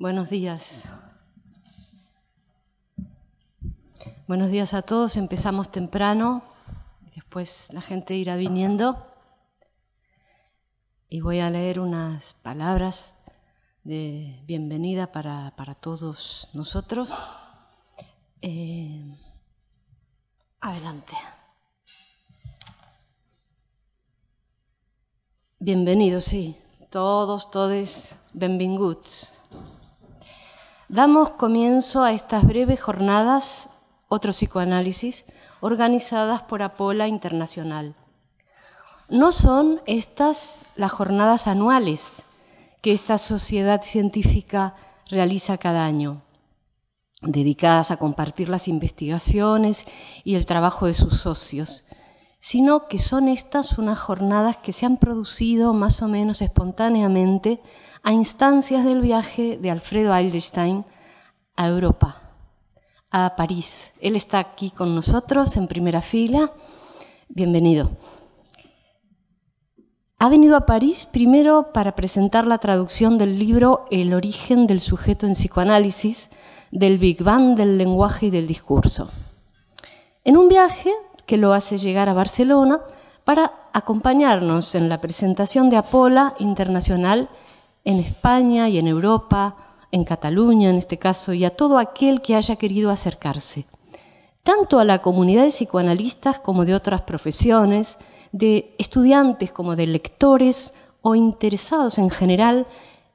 Buenos días. Buenos días a todos. Empezamos temprano, después la gente irá viniendo. Y voy a leer unas palabras de bienvenida para, todos nosotros. Eh, adelante. Bienvenidos, sí. Todos, todes, benvinguts. Damos comienzo a estas breves jornadas, otro psicoanálisis, organizadas por Apola Internacional. No son estas las jornadas anuales que esta sociedad científica realiza cada año, dedicadas a compartir las investigaciones y el trabajo de sus socios, sino que son estas unas jornadas que se han producido más o menos espontáneamente a instancias del viaje de Alfredo Eilstein a Europa, a París. Él está aquí con nosotros en primera fila. Bienvenido. Ha venido a París primero para presentar la traducción del libro El origen del sujeto en psicoanálisis, del Big Bang del lenguaje y del discurso. En un viaje que lo hace llegar a Barcelona para acompañarnos en la presentación de Apola Internacional en España y en Europa, en Cataluña en este caso, y a todo aquel que haya querido acercarse, tanto a la comunidad de psicoanalistas como de otras profesiones, de estudiantes como de lectores o interesados en general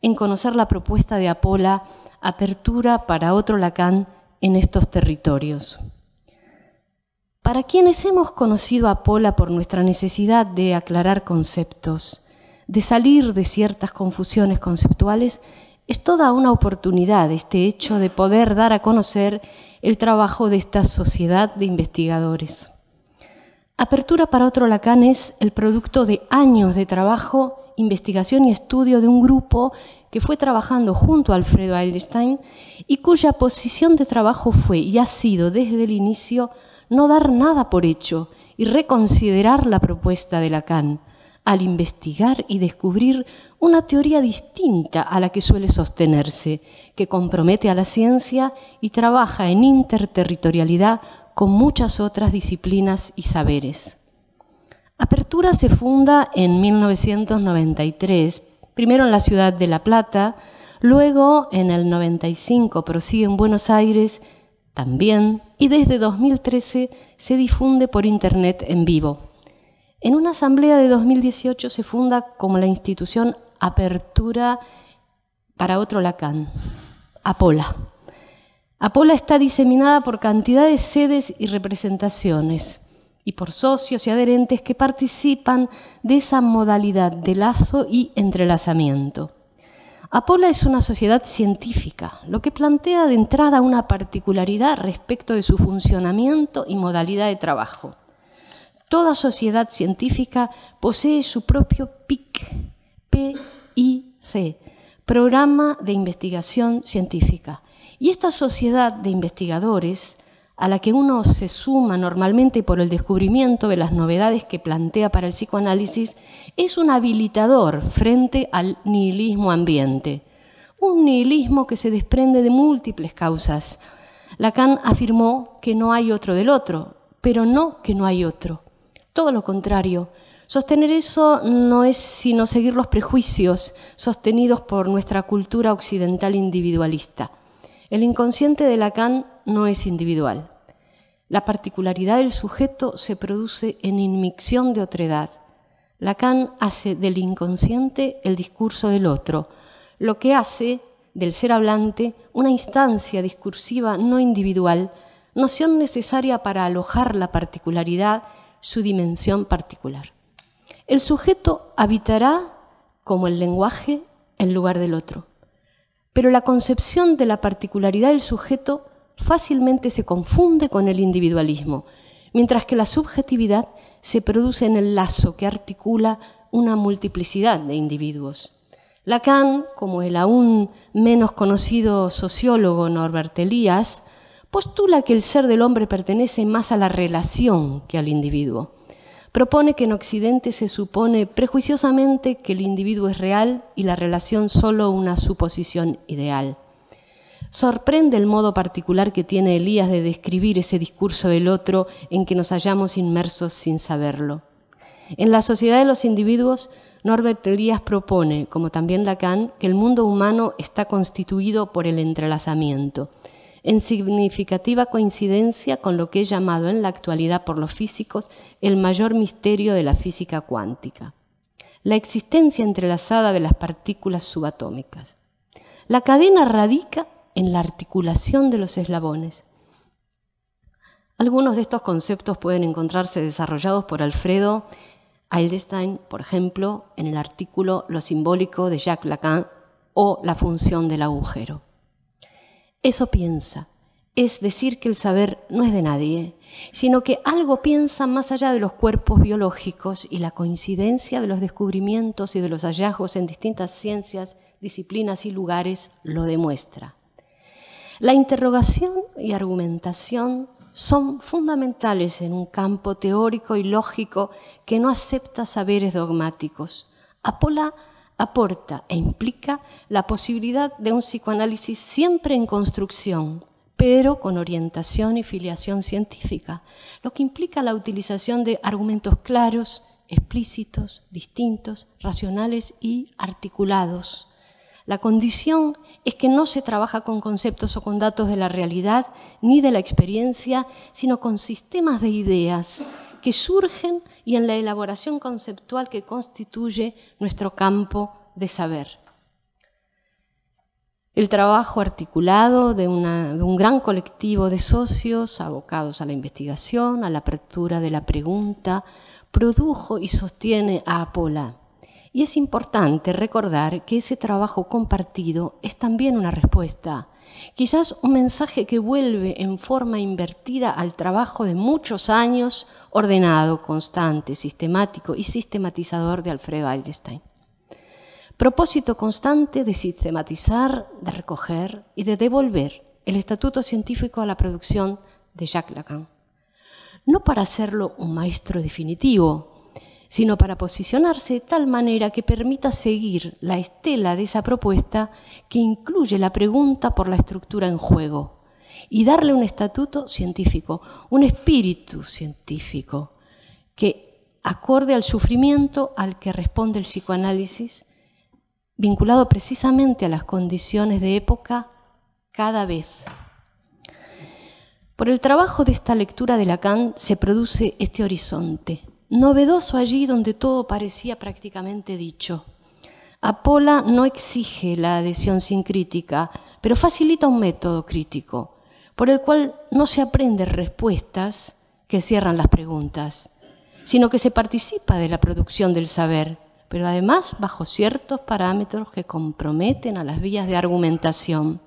en conocer la propuesta de Apola, apertura para otro Lacan en estos territorios. Para quienes hemos conocido a Apola por nuestra necesidad de aclarar conceptos, de salir de ciertas confusiones conceptuales, es toda una oportunidad este hecho de poder dar a conocer el trabajo de esta sociedad de investigadores. Apertura para otro Lacan es el producto de años de trabajo, investigación y estudio de un grupo que fue trabajando junto a Alfredo Einstein y cuya posición de trabajo fue y ha sido desde el inicio no dar nada por hecho y reconsiderar la propuesta de Lacan al investigar y descubrir una teoría distinta a la que suele sostenerse, que compromete a la ciencia y trabaja en interterritorialidad con muchas otras disciplinas y saberes. Apertura se funda en 1993, primero en la ciudad de La Plata, luego en el 95 prosigue en Buenos Aires también y desde 2013 se difunde por Internet en vivo. En una asamblea de 2018 se funda como la institución Apertura para otro Lacan, APOLA. APOLA está diseminada por cantidad de sedes y representaciones y por socios y adherentes que participan de esa modalidad de lazo y entrelazamiento. Apola es una sociedad científica, lo que plantea de entrada una particularidad respecto de su funcionamiento y modalidad de trabajo. Toda sociedad científica posee su propio PIC, Programa de Investigación Científica. Y esta sociedad de investigadores, a la que uno se suma normalmente por el descubrimiento de las novedades que plantea para el psicoanálisis, es un habilitador frente al nihilismo ambiente. Un nihilismo que se desprende de múltiples causas. Lacan afirmó que no hay otro del otro, pero no que no hay otro, todo lo contrario. Sostener eso no es sino seguir los prejuicios sostenidos por nuestra cultura occidental individualista. El inconsciente de Lacan no es individual. La particularidad del sujeto se produce en inmicción de otredad. Lacan hace del inconsciente el discurso del otro, lo que hace del ser hablante una instancia discursiva no individual, noción necesaria para alojar la particularidad su dimensión particular. El sujeto habitará, como el lenguaje, en lugar del otro. Pero la concepción de la particularidad del sujeto fácilmente se confunde con el individualismo, mientras que la subjetividad se produce en el lazo que articula una multiplicidad de individuos. Lacan, como el aún menos conocido sociólogo Norbert Elias, postula que el ser del hombre pertenece más a la relación que al individuo. Propone que en Occidente se supone prejuiciosamente que el individuo es real y la relación solo una suposición ideal. Sorprende el modo particular que tiene Elías de describir ese discurso del otro en que nos hallamos inmersos sin saberlo. En la sociedad de los individuos, Norbert Elías propone, como también Lacan, que el mundo humano está constituido por el entrelazamiento en significativa coincidencia con lo que es llamado en la actualidad por los físicos el mayor misterio de la física cuántica, la existencia entrelazada de las partículas subatómicas. La cadena radica en la articulación de los eslabones. Algunos de estos conceptos pueden encontrarse desarrollados por Alfredo Eildestein, por ejemplo, en el artículo Lo simbólico de Jacques Lacan o La función del agujero. Eso piensa. Es decir, que el saber no es de nadie, sino que algo piensa más allá de los cuerpos biológicos y la coincidencia de los descubrimientos y de los hallazgos en distintas ciencias, disciplinas y lugares lo demuestra. La interrogación y argumentación son fundamentales en un campo teórico y lógico que no acepta saberes dogmáticos. Apola aporta e implica la posibilidad de un psicoanálisis siempre en construcción, pero con orientación y filiación científica, lo que implica la utilización de argumentos claros, explícitos, distintos, racionales y articulados. La condición es que no se trabaja con conceptos o con datos de la realidad ni de la experiencia, sino con sistemas de ideas que surgen y en la elaboración conceptual que constituye nuestro campo de saber. El trabajo articulado de, un gran colectivo de socios abocados a la investigación, a la apertura de la pregunta, produjo y sostiene a Apola. Y es importante recordar que ese trabajo compartido es también una respuesta Quizás un mensaje que vuelve en forma invertida al trabajo de muchos años, ordenado, constante, sistemático y sistematizador de Alfredo Einstein. Propósito constante de sistematizar, de recoger y de devolver el estatuto científico a la producción de Jacques Lacan. No para hacerlo un maestro definitivo, sino para posicionarse de tal manera que permita seguir la estela de esa propuesta que incluye la pregunta por la estructura en juego y darle un estatuto científico, un espíritu científico que acorde al sufrimiento al que responde el psicoanálisis, vinculado precisamente a las condiciones de época cada vez. Por el trabajo de esta lectura de Lacan se produce este horizonte, novedoso allí donde todo parecía prácticamente dicho. Apola no exige la adhesión sin crítica, pero facilita un método crítico, por el cual no se aprenden respuestas que cierran las preguntas, sino que se participa de la producción del saber, pero además bajo ciertos parámetros que comprometen a las vías de argumentación.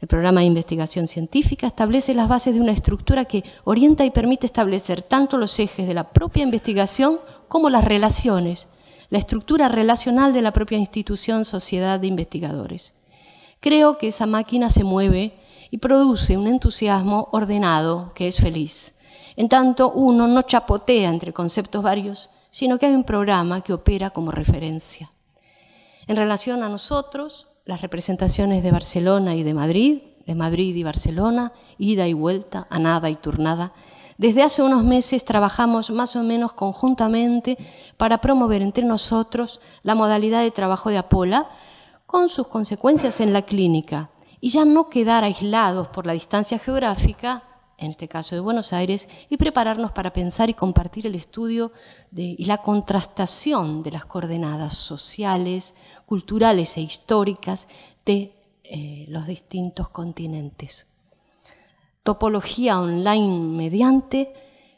El programa de investigación científica establece las bases de una estructura que orienta y permite establecer tanto los ejes de la propia investigación como las relaciones, la estructura relacional de la propia institución sociedad de investigadores. Creo que esa máquina se mueve y produce un entusiasmo ordenado que es feliz. En tanto, uno no chapotea entre conceptos varios, sino que hay un programa que opera como referencia. En relación a nosotros, las representaciones de Barcelona y de Madrid, de Madrid y Barcelona, ida y vuelta, a nada y turnada. Desde hace unos meses trabajamos más o menos conjuntamente para promover entre nosotros la modalidad de trabajo de Apola con sus consecuencias en la clínica y ya no quedar aislados por la distancia geográfica, en este caso de Buenos Aires, y prepararnos para pensar y compartir el estudio y la contrastación de las coordenadas sociales, culturales e históricas de eh, los distintos continentes. Topología online mediante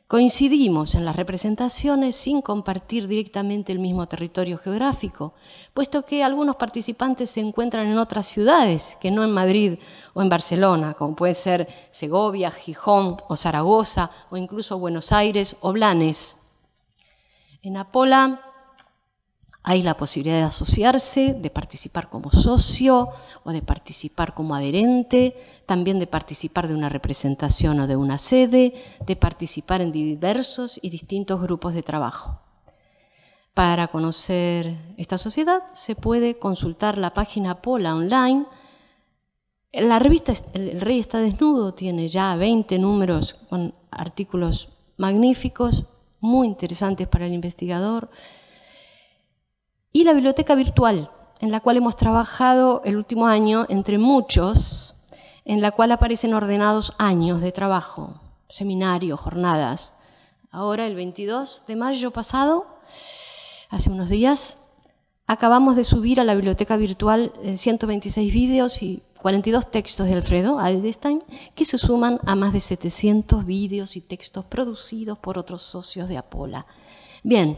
coincidimos en las representaciones sin compartir directamente el mismo territorio geográfico, puesto que algunos participantes se encuentran en otras ciudades que no en Madrid o en Barcelona, como puede ser Segovia, Gijón o Zaragoza, o incluso Buenos Aires o Blanes. En Apola hay la posibilidad de asociarse, de participar como socio o de participar como adherente, también de participar de una representación o de una sede, de participar en diversos y distintos grupos de trabajo. Para conocer esta sociedad se puede consultar la página Pola online. La revista El Rey está desnudo tiene ya 20 números con artículos magníficos, muy interesantes para el investigador y la biblioteca virtual, en la cual hemos trabajado el último año entre muchos, en la cual aparecen ordenados años de trabajo, seminarios, jornadas. Ahora, el 22 de mayo pasado, hace unos días, acabamos de subir a la biblioteca virtual 126 eh, vídeos y 42 textos de Alfredo Aldestein, que se suman a más de 700 vídeos y textos producidos por otros socios de Apola. Bien,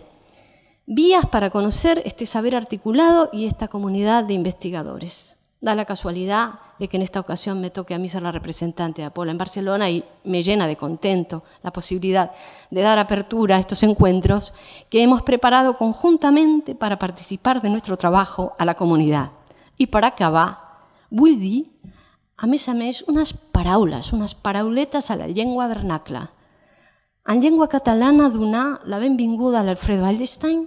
vías para conocer este saber articulado y esta comunidad de investigadores. Da la casualidad de que en esta ocasión me toque a mí ser la representante de Apola en Barcelona y me llena de contento la posibilidad de dar apertura a estos encuentros que hemos preparado conjuntamente para participar de nuestro trabajo a la comunidad. Y para acabar, voy a mes a mes unas paraulas, unas parauletas a la lengua vernácula. en llengua catalana donar la benvinguda a l'Alfredo Einstein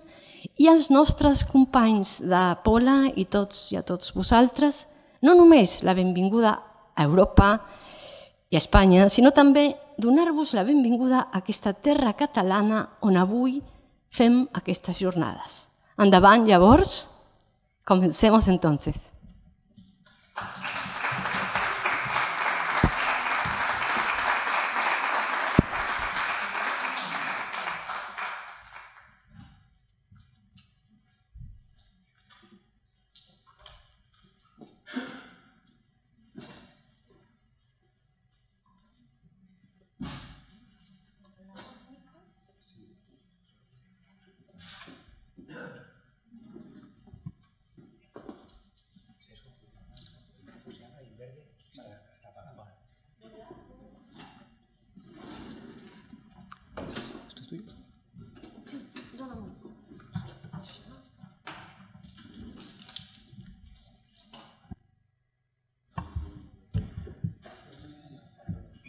i als nostres companys de Pola i, tots, i a tots vosaltres, no només la benvinguda a Europa i a Espanya, sinó també donar-vos la benvinguda a aquesta terra catalana on avui fem aquestes jornades. Endavant, llavors, comencemos entonces.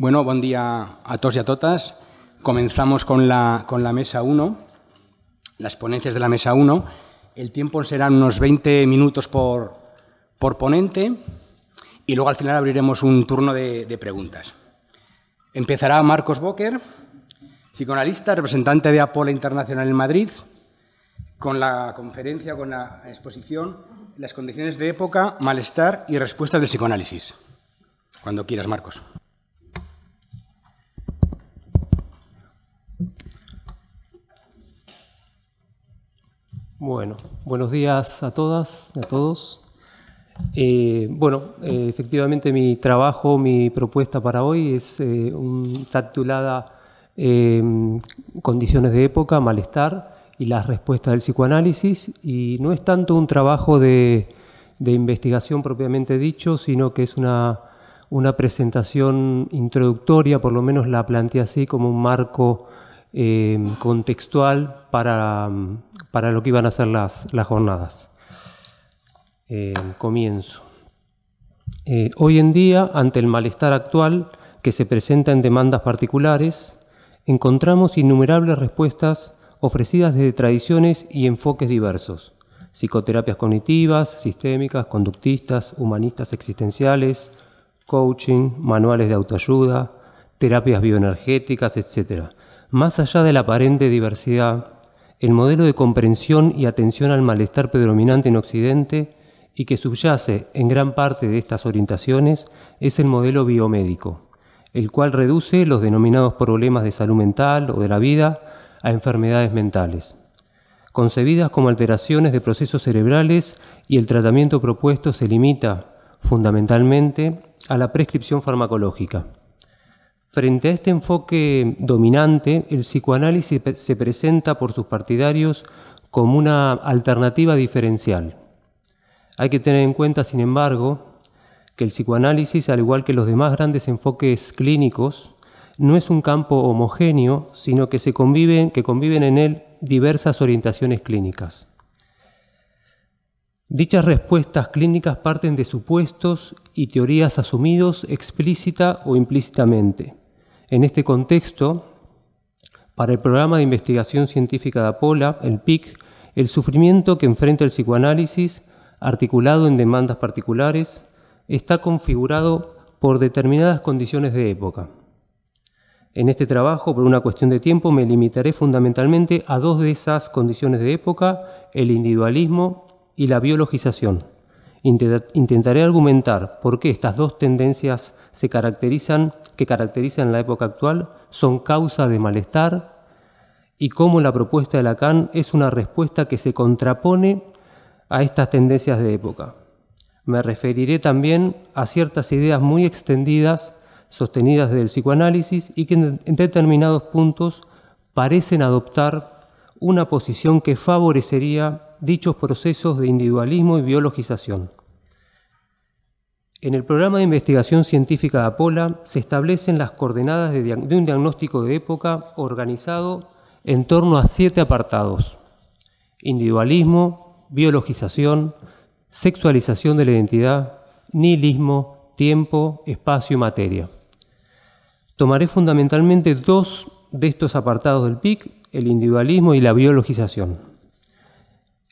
Bueno, buen día a todos y a todas. Comenzamos con la, mesa 1, las ponencias de la mesa 1. El tiempo serán unos 20 minutos por, ponente y luego al final abriremos un turno de, preguntas. Empezará Marcos Boker, psicoanalista, representante de Apola Internacional en Madrid, con la conferencia, con la exposición Las condiciones de época, malestar y respuesta del psicoanálisis. Cuando quieras, Marcos. Bueno, buenos días a todas, a todos. Eh, bueno, eh, efectivamente mi trabajo, mi propuesta para hoy es eh, titulada em, Condiciones de época, malestar y las respuestas del psicoanálisis y no es tanto un trabajo de, investigación propiamente dicho, sino que es una, una presentación introductoria, por lo menos la planteé así como un marco Em, contextual mm, para, lo que iban a ser las, jornadas. Em, comienzo. Eh, hoy en día, ante el malestar actual que se presenta en demandas particulares, encontramos innumerables respuestas ofrecidas desde tradiciones y enfoques diversos. Psicoterapias cognitivas, sistémicas, conductistas, humanistas existenciales, coaching, manuales de autoayuda, terapias bioenergéticas, etc. Más allá de la aparente diversidad, el modelo de comprensión y atención al malestar predominante en Occidente y que subyace en gran parte de estas orientaciones es el modelo biomédico, el cual reduce los denominados problemas de salud mental o de la vida a enfermedades mentales, concebidas como alteraciones de procesos cerebrales y el tratamiento propuesto se limita fundamentalmente a la prescripción farmacológica. Frente a este enfoque dominante, el psicoanálisis se presenta por sus partidarios como una alternativa diferencial. Hay que tener en cuenta, sin embargo, que el psicoanálisis, al igual que los demás grandes enfoques clínicos, no es un campo homogéneo, sino que, que conviven en él diversas orientaciones clínicas. Dichas respuestas clínicas parten de supuestos y teorías asumidos explícita o implícitamente, en este contexto, para el programa de investigación científica de APOLA, el PIC, el sufrimiento que enfrenta el psicoanálisis, articulado en demandas particulares, está configurado por determinadas condiciones de época. En este trabajo, por una cuestión de tiempo, me limitaré fundamentalmente a dos de esas condiciones de época, el individualismo y la biologización. Intentaré argumentar por qué estas dos tendencias se caracterizan, que caracterizan la época actual, son causa de malestar y cómo la propuesta de Lacan es una respuesta que se contrapone a estas tendencias de época. Me referiré también a ciertas ideas muy extendidas sostenidas del psicoanálisis y que en determinados puntos parecen adoptar una posición que favorecería dichos procesos de individualismo y biologización. En el programa de investigación científica de APOLA se establecen las coordenadas de, un diagnóstico de época organizado en torno a siete apartados. Individualismo, biologización, sexualización de la identidad, nihilismo, tiempo, espacio y materia. Tomaré fundamentalmente dos de estos apartados del PIC el individualismo y la biologización.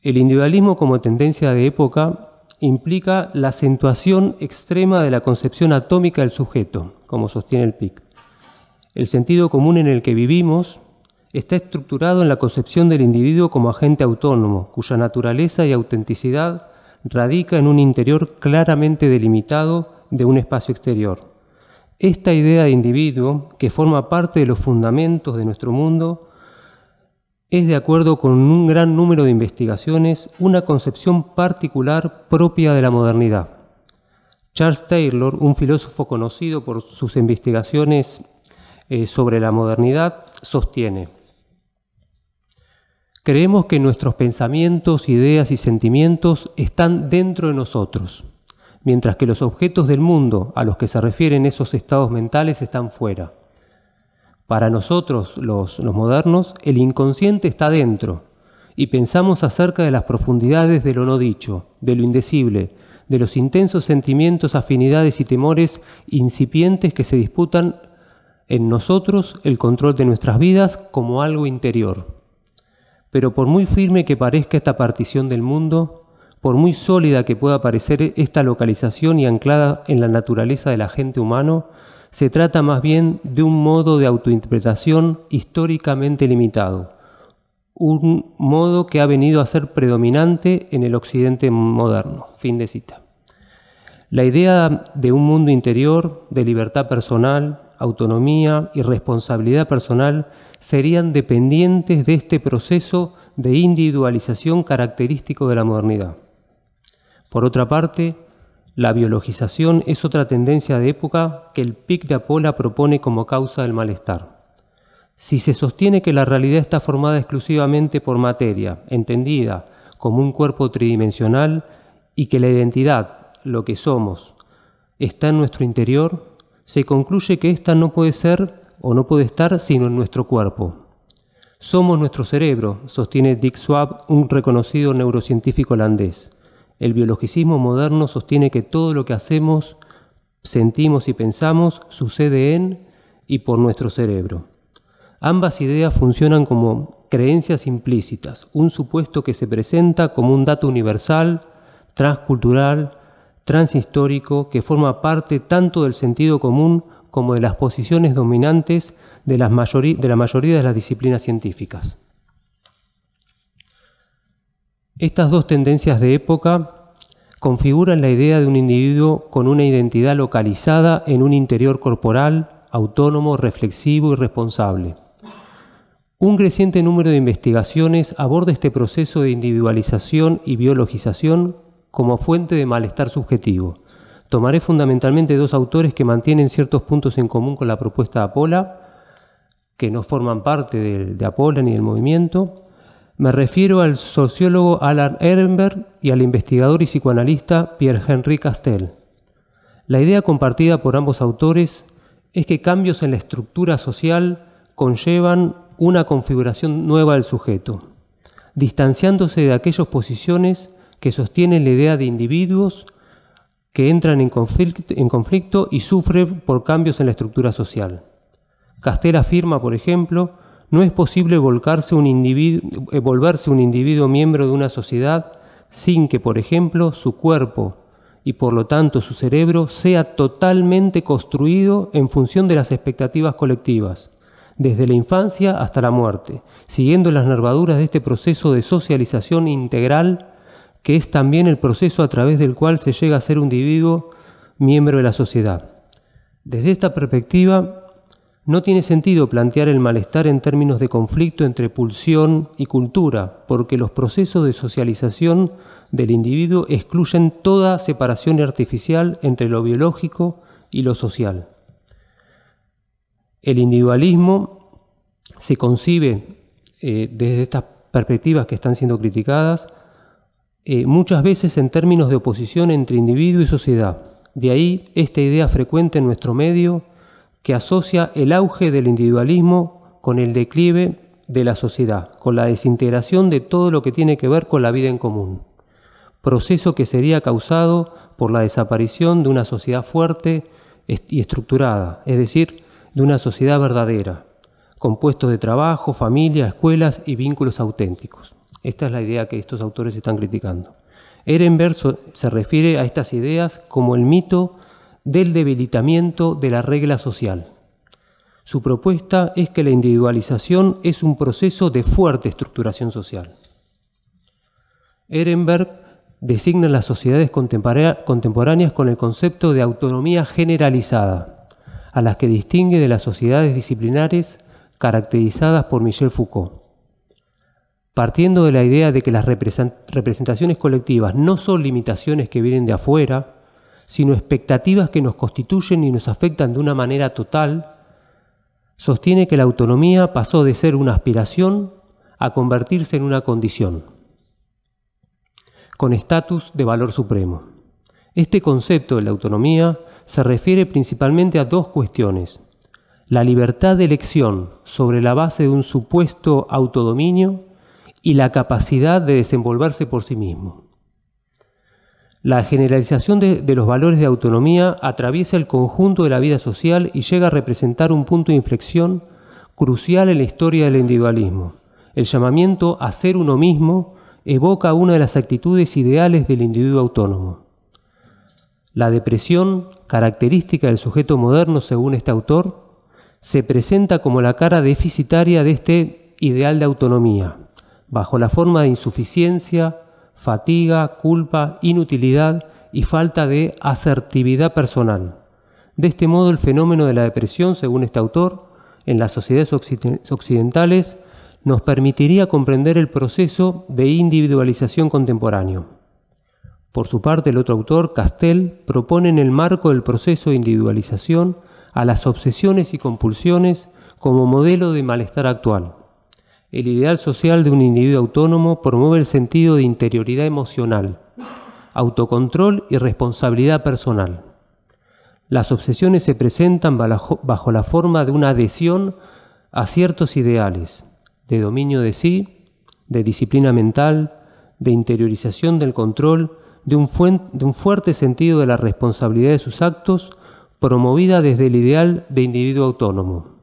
El individualismo como tendencia de época implica la acentuación extrema de la concepción atómica del sujeto, como sostiene el PIC. El sentido común en el que vivimos está estructurado en la concepción del individuo como agente autónomo, cuya naturaleza y autenticidad radica en un interior claramente delimitado de un espacio exterior. Esta idea de individuo, que forma parte de los fundamentos de nuestro mundo, es, de acuerdo con un gran número de investigaciones, una concepción particular propia de la modernidad. Charles Taylor, un filósofo conocido por sus investigaciones eh, sobre la modernidad, sostiene, Creemos que nuestros pensamientos, ideas y sentimientos están dentro de nosotros, mientras que los objetos del mundo a los que se refieren esos estados mentales están fuera. Para nosotros, los, modernos, el inconsciente está dentro y pensamos acerca de las profundidades de lo no dicho, de lo indecible, de los intensos sentimientos, afinidades y temores incipientes que se disputan en nosotros el control de nuestras vidas como algo interior. Pero por muy firme que parezca esta partición del mundo, por muy sólida que pueda parecer esta localización y anclada en la naturaleza del agente humano, se trata más bien de un modo de autointerpretación históricamente limitado, un modo que ha venido a ser predominante en el occidente moderno. Fin de cita. La idea de un mundo interior, de libertad personal, autonomía y responsabilidad personal serían dependientes de este proceso de individualización característico de la modernidad. Por otra parte, la biologización es otra tendencia de época que el PIC de Apola propone como causa del malestar. Si se sostiene que la realidad está formada exclusivamente por materia, entendida como un cuerpo tridimensional, y que la identidad, lo que somos, está en nuestro interior, se concluye que ésta no puede ser o no puede estar sino en nuestro cuerpo. Somos nuestro cerebro, sostiene Dick Swab, un reconocido neurocientífico holandés. El biologicismo moderno sostiene que todo lo que hacemos, sentimos y pensamos sucede en y por nuestro cerebro. Ambas ideas funcionan como creencias implícitas, un supuesto que se presenta como un dato universal, transcultural, transhistórico, que forma parte tanto del sentido común como de las posiciones dominantes de, la mayoría de las disciplinas científicas. Estas dos tendencias de época configuran la idea de un individuo con una identidad localizada en un interior corporal, autónomo, reflexivo y responsable. Un creciente número de investigaciones aborda este proceso de individualización y biologización como fuente de malestar subjetivo. Tomaré fundamentalmente dos autores que mantienen ciertos puntos en común con la propuesta de Apola, que no forman parte de, de Apola ni del movimiento, me refiero al sociólogo Alan Ehrenberg y al investigador y psicoanalista Pierre-Henri Castel. La idea compartida por ambos autores es que cambios en la estructura social conllevan una configuración nueva del sujeto, distanciándose de aquellas posiciones que sostienen la idea de individuos que entran en conflicto y sufren por cambios en la estructura social. Castel afirma, por ejemplo, no es posible volcarse eh, volverse un individuo miembro de una sociedad sin que, por ejemplo, su cuerpo y por lo tanto su cerebro sea totalmente construido en función de las expectativas colectivas, desde la infancia hasta la muerte, siguiendo las nervaduras de este proceso de socialización integral que es también el proceso a través del cual se llega a ser un individuo miembro de la sociedad. Desde esta perspectiva, no tiene sentido plantear el malestar en términos de conflicto entre pulsión y cultura, porque los procesos de socialización del individuo excluyen toda separación artificial entre lo biológico y lo social. El individualismo se concibe eh, desde estas perspectivas que están siendo criticadas eh, muchas veces en términos de oposición entre individuo y sociedad. De ahí esta idea frecuente en nuestro medio que asocia el auge del individualismo con el declive de la sociedad, con la desintegración de todo lo que tiene que ver con la vida en común, proceso que sería causado por la desaparición de una sociedad fuerte y estructurada, es decir, de una sociedad verdadera, compuesto de trabajo, familia, escuelas y vínculos auténticos. Esta es la idea que estos autores están criticando. Ehrenberg se refiere a estas ideas como el mito del debilitamiento de la regla social. Su propuesta es que la individualización es un proceso de fuerte estructuración social. Ehrenberg designa las sociedades contemporáneas con el concepto de autonomía generalizada, a las que distingue de las sociedades disciplinares caracterizadas por Michel Foucault. Partiendo de la idea de que las representaciones colectivas no son limitaciones que vienen de afuera, sino expectativas que nos constituyen y nos afectan de una manera total, sostiene que la autonomía pasó de ser una aspiración a convertirse en una condición, con estatus de valor supremo. Este concepto de la autonomía se refiere principalmente a dos cuestiones. La libertad de elección sobre la base de un supuesto autodominio y la capacidad de desenvolverse por sí mismo. La generalización de, los valores de autonomía atraviesa el conjunto de la vida social y llega a representar un punto de inflexión crucial en la historia del individualismo. El llamamiento a ser uno mismo evoca una de las actitudes ideales del individuo autónomo. La depresión, característica del sujeto moderno según este autor, se presenta como la cara deficitaria de este ideal de autonomía, bajo la forma de insuficiencia, fatiga, culpa, inutilidad y falta de asertividad personal. De este modo, el fenómeno de la depresión, según este autor, en las sociedades occidentales nos permitiría comprender el proceso de individualización contemporáneo. Por su parte, el otro autor, Castel, propone en el marco del proceso de individualización a las obsesiones y compulsiones como modelo de malestar actual. El ideal social de un individuo autónomo promueve el sentido de interioridad emocional, autocontrol y responsabilidad personal. Las obsesiones se presentan bajo, la forma de una adhesión a ciertos ideales de dominio de sí, de disciplina mental, de interiorización del control, de un fuerte sentido de la responsabilidad de sus actos, promovida desde el ideal de individuo autónomo.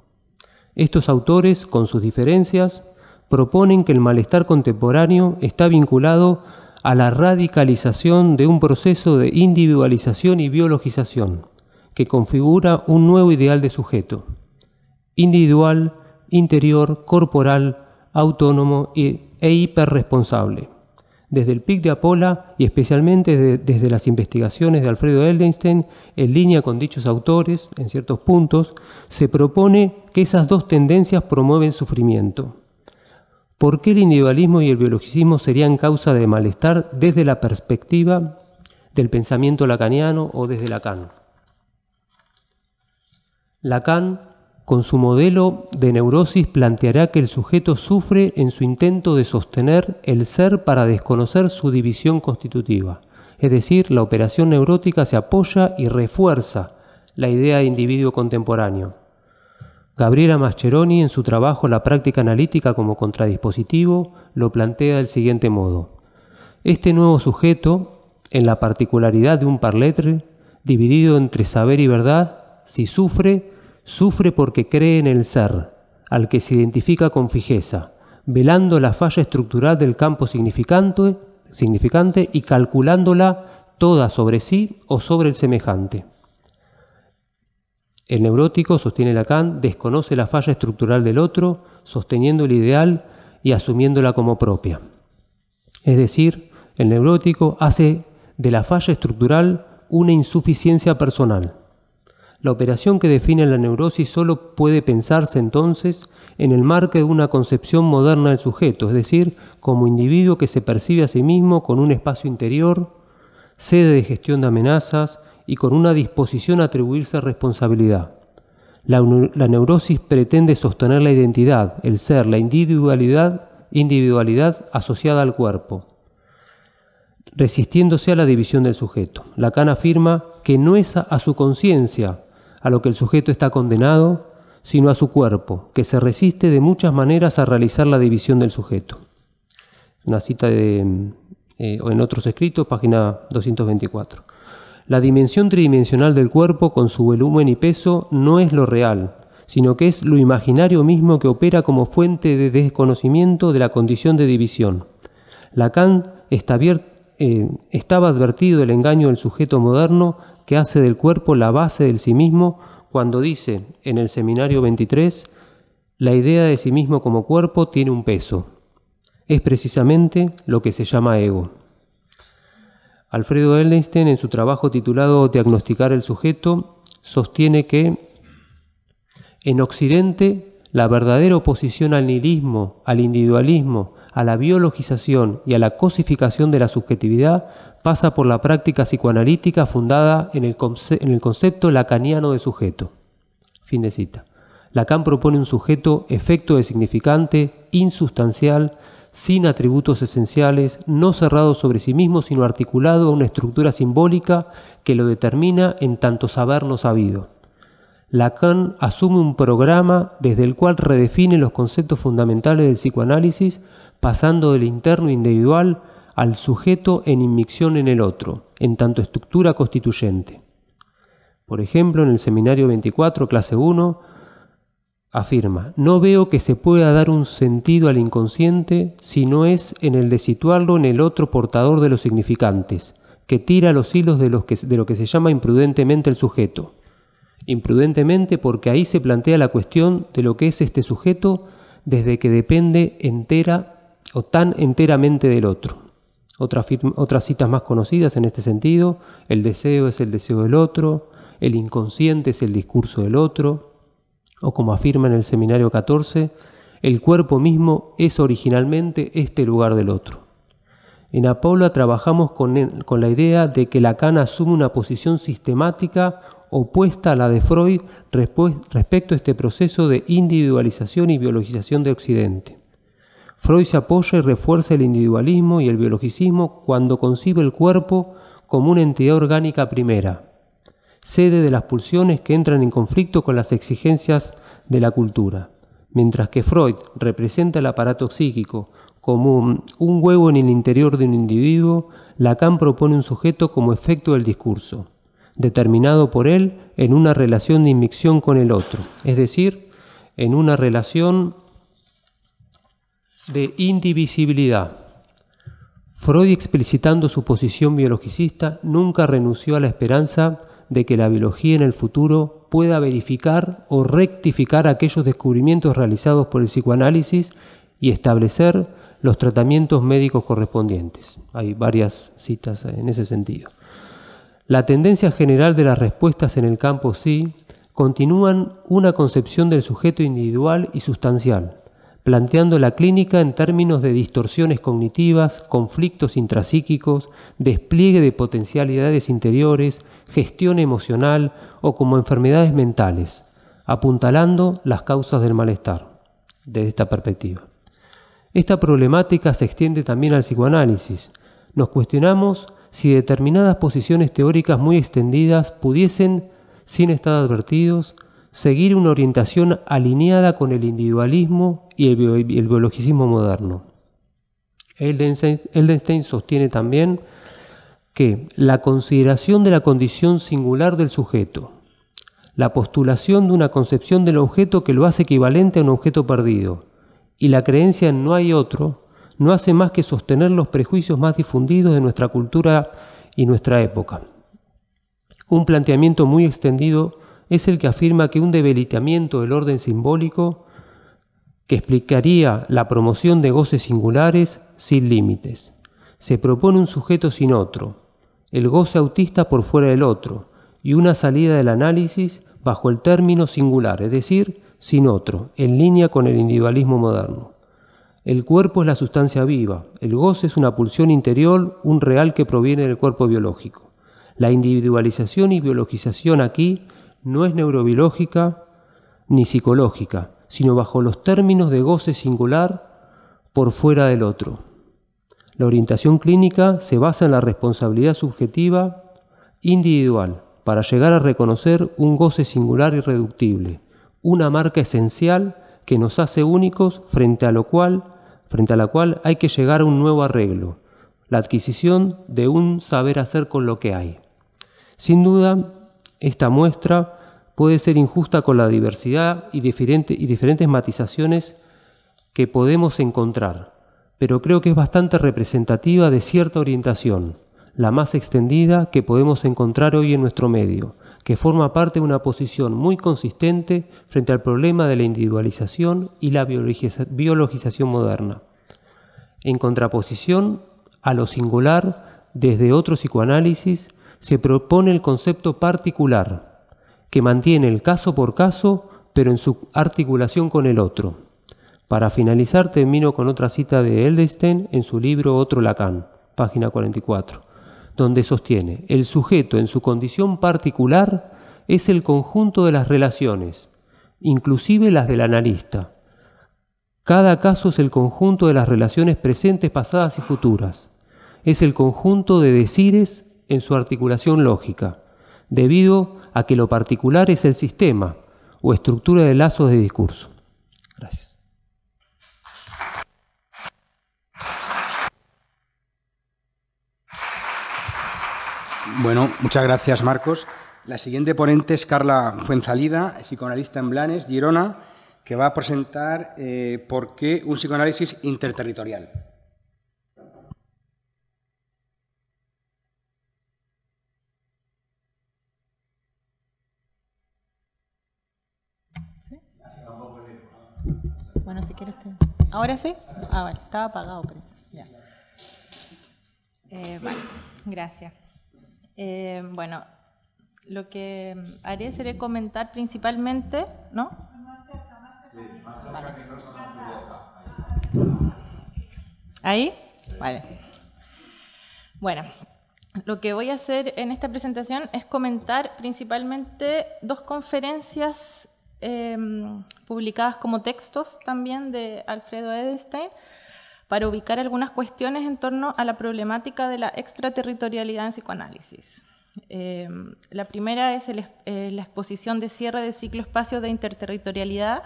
Estos autores, con sus diferencias, proponen que el malestar contemporáneo está vinculado a la radicalización de un proceso de individualización y biologización, que configura un nuevo ideal de sujeto, individual, interior, corporal, autónomo e hiperresponsable. Desde el PIC de Apola y especialmente desde las investigaciones de Alfredo Eldenstein, en línea con dichos autores, en ciertos puntos, se propone que esas dos tendencias promueven sufrimiento por qué el individualismo y el biologicismo serían causa de malestar desde la perspectiva del pensamiento lacaniano o desde Lacan. Lacan, con su modelo de neurosis, planteará que el sujeto sufre en su intento de sostener el ser para desconocer su división constitutiva. Es decir, la operación neurótica se apoya y refuerza la idea de individuo contemporáneo. Gabriela Mascheroni, en su trabajo La práctica analítica como contradispositivo, lo plantea del siguiente modo. Este nuevo sujeto, en la particularidad de un parletre, dividido entre saber y verdad, si sufre, sufre porque cree en el ser, al que se identifica con fijeza, velando la falla estructural del campo significante, significante y calculándola toda sobre sí o sobre el semejante. El neurótico, sostiene Lacan, desconoce la falla estructural del otro, sosteniendo el ideal y asumiéndola como propia. Es decir, el neurótico hace de la falla estructural una insuficiencia personal. La operación que define la neurosis solo puede pensarse entonces en el marco de una concepción moderna del sujeto, es decir, como individuo que se percibe a sí mismo con un espacio interior, sede de gestión de amenazas, y con una disposición a atribuirse responsabilidad. La, neurosis pretende sostener la identidad, el ser, la individualidad, individualidad asociada al cuerpo, resistiéndose a la división del sujeto. Lacan afirma que no es a, su conciencia a lo que el sujeto está condenado, sino a su cuerpo, que se resiste de muchas maneras a realizar la división del sujeto. Una cita de, eh, en otros escritos, página 224. La dimensión tridimensional del cuerpo con su volumen y peso no es lo real, sino que es lo imaginario mismo que opera como fuente de desconocimiento de la condición de división. Lacan eh, estaba advertido del engaño del sujeto moderno que hace del cuerpo la base del sí mismo cuando dice en el seminario 23, la idea de sí mismo como cuerpo tiene un peso. Es precisamente lo que se llama ego. Alfredo Ellenstein, en su trabajo titulado Diagnosticar el sujeto, sostiene que en Occidente la verdadera oposición al nihilismo, al individualismo, a la biologización y a la cosificación de la subjetividad pasa por la práctica psicoanalítica fundada en el, en el concepto lacaniano de sujeto. Fin de cita. Lacan propone un sujeto efecto de significante, insustancial, sin atributos esenciales, no cerrado sobre sí mismo, sino articulado a una estructura simbólica que lo determina en tanto saber no sabido. Lacan asume un programa desde el cual redefine los conceptos fundamentales del psicoanálisis, pasando del interno individual al sujeto en inmicción en el otro, en tanto estructura constituyente. Por ejemplo, en el seminario 24, clase 1, afirma, no veo que se pueda dar un sentido al inconsciente si no es en el de situarlo en el otro portador de los significantes, que tira los hilos de, lo que se llama imprudentemente el sujeto. Imprudentemente porque ahí se plantea la cuestión de lo que es este sujeto desde que depende entera o tan enteramente del otro. otras citas más conocidas en este sentido, el deseo es el deseo del otro, el inconsciente es el discurso del otro, o como afirma en el seminario 14, el cuerpo mismo es originalmente este lugar del otro. En Apola trabajamos con, con la idea de que Lacan asume una posición sistemática opuesta a la de Freud respecto a este proceso de individualización y biologización de Occidente. Freud se apoya y refuerza el individualismo y el biologicismo cuando concibe el cuerpo como una entidad orgánica primera, sede de las pulsiones que entran en conflicto con las exigencias de la cultura. Mientras que Freud representa el aparato psíquico como un, huevo en el interior de un individuo, Lacan propone un sujeto como efecto del discurso, determinado por él en una relación de inmicción con el otro, es decir, en una relación de indivisibilidad. Freud explicitando su posición biologicista nunca renunció a la esperanza de que la biología en el futuro pueda verificar o rectificar aquellos descubrimientos realizados por el psicoanálisis y establecer los tratamientos médicos correspondientes. Hay varias citas en ese sentido. La tendencia general de las respuestas en el campo sí continúan una concepción del sujeto individual y sustancial, planteando la clínica en términos de distorsiones cognitivas, conflictos intrapsíquicos, despliegue de potencialidades interiores, gestión emocional o como enfermedades mentales, apuntalando las causas del malestar desde esta perspectiva. Esta problemática se extiende también al psicoanálisis. Nos cuestionamos si determinadas posiciones teóricas muy extendidas pudiesen, sin estar advertidos, seguir una orientación alineada con el individualismo y el, biologismo moderno. Eldenstein sostiene también que la consideración de la condición singular del sujeto, la postulación de una concepción del objeto que lo hace equivalente a un objeto perdido, y la creencia en no hay otro, no hace más que sostener los prejuicios más difundidos de nuestra cultura y nuestra época. Un planteamiento muy extendido es el que afirma que un debilitamiento del orden simbólico que explicaría la promoción de goces singulares sin límites. Se propone un sujeto sin otro, el goce autista por fuera del otro y una salida del análisis bajo el término singular, es decir, sin otro, en línea con el individualismo moderno. El cuerpo es la sustancia viva, el goce es una pulsión interior, un real que proviene del cuerpo biológico. La individualización y biologización aquí no es neurobiológica ni psicológica, sino bajo los términos de goce singular por fuera del otro. La orientación clínica se basa en la responsabilidad subjetiva individual para llegar a reconocer un goce singular irreductible, una marca esencial que nos hace únicos frente a, lo cual, la cual hay que llegar a un nuevo arreglo, la adquisición de un saber hacer con lo que hay. Sin duda, esta muestra puede ser injusta con la diversidad y diferentes matizaciones que podemos encontrar, pero creo que es bastante representativa de cierta orientación, la más extendida que podemos encontrar hoy en nuestro medio, que forma parte de una posición muy consistente frente al problema de la individualización y la biologización moderna. En contraposición a lo singular, desde otro psicoanálisis, se propone el concepto particular, que mantiene el caso por caso, pero en su articulación con el otro. Para finalizar, termino con otra cita de Eldestein en su libro Otro Lacan, página 44, donde sostiene, el sujeto en su condición particular es el conjunto de las relaciones, inclusive las del analista. Cada caso es el conjunto de las relaciones presentes, pasadas y futuras. Es el conjunto de decires en su articulación lógica, debido a que lo particular es el sistema o estructura de lazos de discurso. Bueno, muchas gracias, Marcos. La siguiente ponente es Carla Fuenzalida, psicoanalista en Blanes, Girona, que va a presentar eh, por qué un psicoanálisis interterritorial. Bueno, si quieres te... ¿Ahora sí? Ah, vale, estaba apagado, preso. Eh, gracias. Eh, bueno, lo que haré seré comentar principalmente, ¿no? ¿Ahí? Vale. Bueno, lo que voy a hacer en esta presentación es comentar principalmente dos conferencias em, publicadas como textos también de Alfredo Edelstein, para ubicar algunas cuestiones en torno a la problemática de la extraterritorialidad en psicoanálisis. Em, la primera es eh, la exposición de cierre de ciclo espacio de interterritorialidad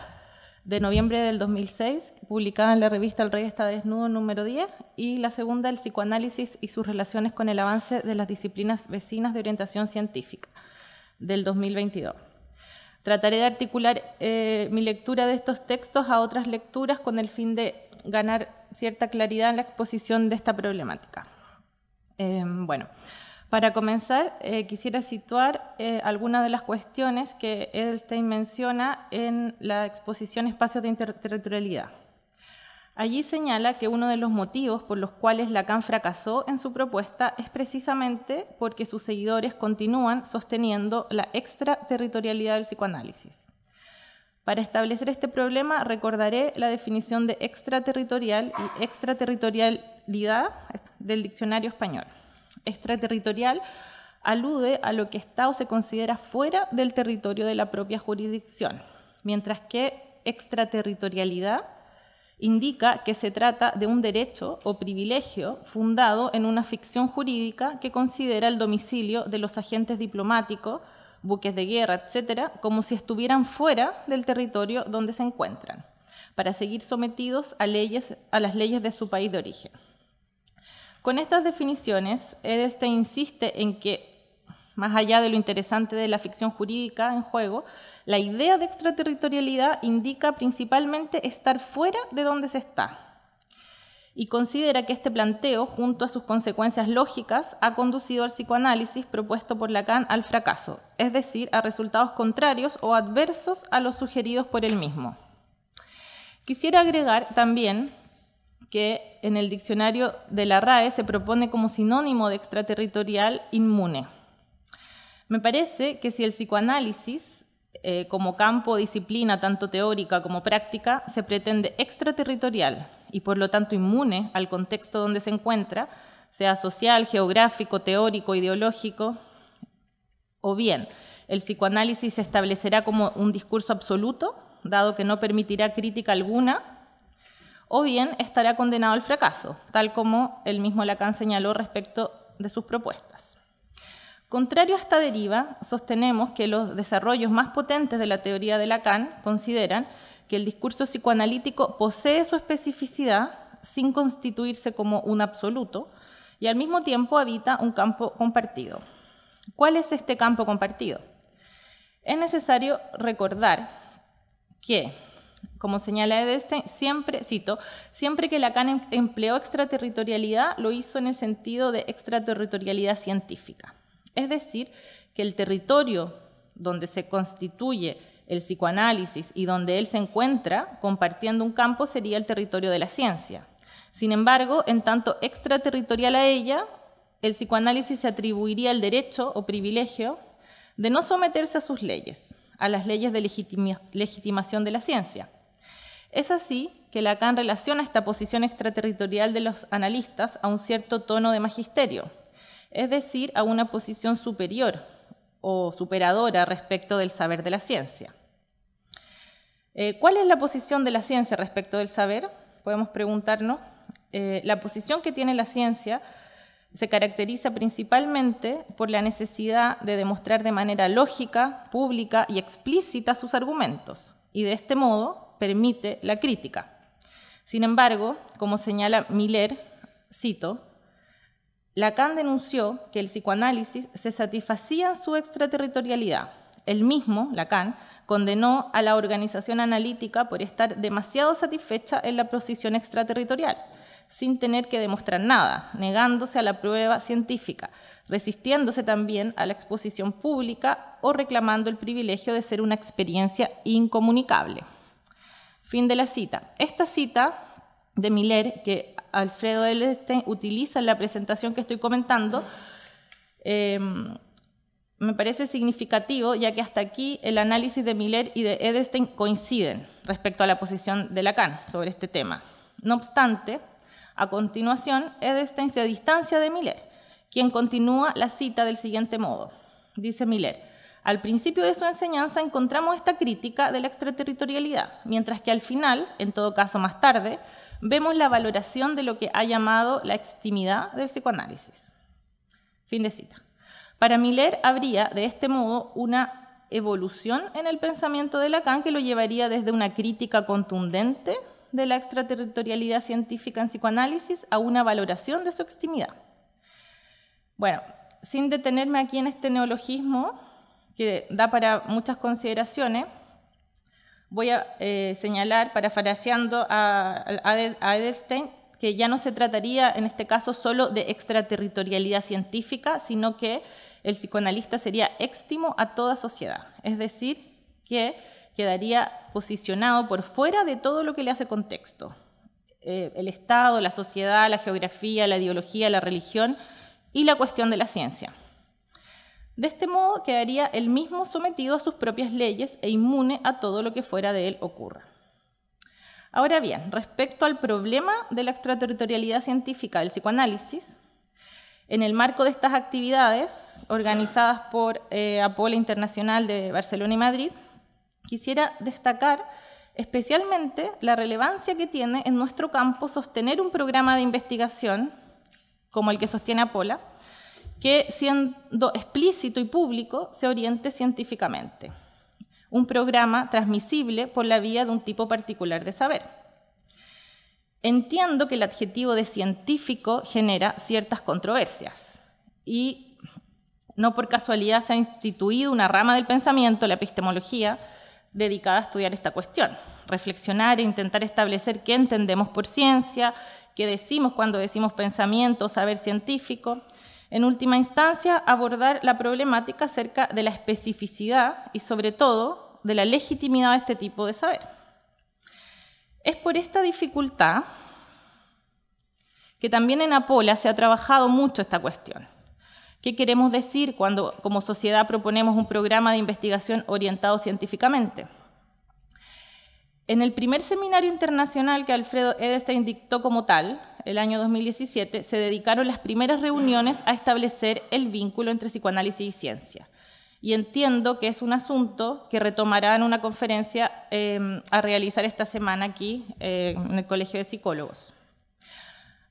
de noviembre del 2006, publicada en la revista El Rey está desnudo número 10, y la segunda, el psicoanálisis y sus relaciones con el avance de las disciplinas vecinas de orientación científica, del 2022. Trataré de articular eh, mi lectura de estos textos a otras lecturas con el fin de ganar cierta claridad en la exposición de esta problemática. Em, bueno, para comenzar, eh, quisiera situar eh, algunas de las cuestiones que Edelstein menciona en la exposición Espacios de Interterritorialidad. Allí señala que uno de los motivos por los cuales Lacan fracasó en su propuesta es precisamente porque sus seguidores continúan sosteniendo la extraterritorialidad del psicoanálisis. Para establecer este problema recordaré la definición de extraterritorial y extraterritorialidad del diccionario español. Extraterritorial alude a lo que está o se considera fuera del territorio de la propia jurisdicción, mientras que extraterritorialidad indica que se trata de un derecho o privilegio fundado en una ficción jurídica que considera el domicilio de los agentes diplomáticos buques de guerra, etcétera, como si estuvieran fuera del territorio donde se encuentran, para seguir sometidos a, a las leyes de su país de origen. Con estas definiciones, Edeste insiste en que más allá de lo interesante de la ficción jurídica en juego, la idea de extraterritorialidad indica principalmente estar fuera de donde se está, y considera que este planteo, junto a sus consecuencias lógicas, ha conducido al psicoanálisis propuesto por Lacan al fracaso, es decir, a resultados contrarios o adversos a los sugeridos por él mismo. Quisiera agregar también que en el diccionario de la RAE se propone como sinónimo de extraterritorial inmune. Me parece que si el psicoanálisis eh, como campo o disciplina tanto teórica como práctica se pretende extraterritorial, y por lo tanto inmune al contexto donde se encuentra, sea social, geográfico, teórico, ideológico, o bien el psicoanálisis se establecerá como un discurso absoluto, dado que no permitirá crítica alguna, o bien estará condenado al fracaso, tal como el mismo Lacan señaló respecto de sus propuestas. Contrario a esta deriva, sostenemos que los desarrollos más potentes de la teoría de Lacan consideran que el discurso psicoanalítico posee su especificidad sin constituirse como un absoluto y al mismo tiempo habita un campo compartido. ¿Cuál es este campo compartido? Es necesario recordar que, como señala este, siempre, cito, siempre que Lacan em-, empleó extraterritorialidad, lo hizo en el sentido de extraterritorialidad científica. Es decir, que el territorio donde se constituye el psicoanálisis y donde él se encuentra compartiendo un campo sería el territorio de la ciencia. Sin embargo, en tanto extraterritorial a ella, el psicoanálisis se atribuiría el derecho o privilegio de no someterse a sus leyes, a las leyes de legitimación de la ciencia. Es así que Lacan relaciona esta posición extraterritorial de los analistas a un cierto tono de magisterio, es decir, a una posición superior o superadora respecto del saber de la ciencia. Eh, ¿Cuál es la posición de la ciencia respecto del saber? Podemos preguntarnos. Eh, la posición que tiene la ciencia se caracteriza principalmente por la necesidad de demostrar de manera lógica, pública y explícita sus argumentos, y de este modo permite la crítica. Sin embargo, como señala Miller, cito, Lacan denunció que el psicoanálisis se satisfacía en su extraterritorialidad. El mismo, Lacan, condenó a la organización analítica por estar demasiado satisfecha en la posición extraterritorial, sin tener que demostrar nada, negándose a la prueba científica, resistiéndose también a la exposición pública o reclamando el privilegio de ser una experiencia incomunicable. Fin de la cita. Esta cita de Miller, que Alfredo Elstein utiliza en la presentación que estoy comentando, eh, me parece significativo, ya que hasta aquí el análisis de Miller y de Edestein coinciden respecto a la posición de Lacan sobre este tema. No obstante, a continuación, Edestein se distancia de Miller, quien continúa la cita del siguiente modo. Dice Miller, al principio de su enseñanza encontramos esta crítica de la extraterritorialidad, mientras que al final, en todo caso más tarde, vemos la valoración de lo que ha llamado la extimidad del psicoanálisis. Fin de cita. Para Miller habría, de este modo, una evolución en el pensamiento de Lacan que lo llevaría desde una crítica contundente de la extraterritorialidad científica en psicoanálisis a una valoración de su extimidad. Bueno, sin detenerme aquí en este neologismo, que da para muchas consideraciones, voy a eh, señalar, parafraseando a, a Edelstein, que ya no se trataría en este caso solo de extraterritorialidad científica, sino que el psicoanalista sería éxtimo a toda sociedad, es decir, que quedaría posicionado por fuera de todo lo que le hace contexto. Eh, el Estado, la sociedad, la geografía, la ideología, la religión y la cuestión de la ciencia. De este modo quedaría el mismo sometido a sus propias leyes e inmune a todo lo que fuera de él ocurra. Ahora bien, respecto al problema de la extraterritorialidad científica del psicoanálisis, en el marco de estas actividades, organizadas por eh, Apola Internacional de Barcelona y Madrid, quisiera destacar especialmente la relevancia que tiene en nuestro campo sostener un programa de investigación como el que sostiene Apola, que siendo explícito y público se oriente científicamente. Un programa transmisible por la vía de un tipo particular de saber. Entiendo que el adjetivo de científico genera ciertas controversias y no por casualidad se ha instituido una rama del pensamiento, la epistemología, dedicada a estudiar esta cuestión, reflexionar e intentar establecer qué entendemos por ciencia, qué decimos cuando decimos pensamiento, saber científico. En última instancia, abordar la problemática acerca de la especificidad y sobre todo de la legitimidad de este tipo de saber. Es por esta dificultad que también en Apola se ha trabajado mucho esta cuestión. ¿Qué queremos decir cuando como sociedad proponemos un programa de investigación orientado científicamente? En el primer seminario internacional que Alfredo Edelstein dictó como tal, el año 2017, se dedicaron las primeras reuniones a establecer el vínculo entre psicoanálisis y ciencia y entiendo que es un asunto que retomará en una conferencia em, a realizar esta semana aquí eh, en el Colegio de Psicólogos.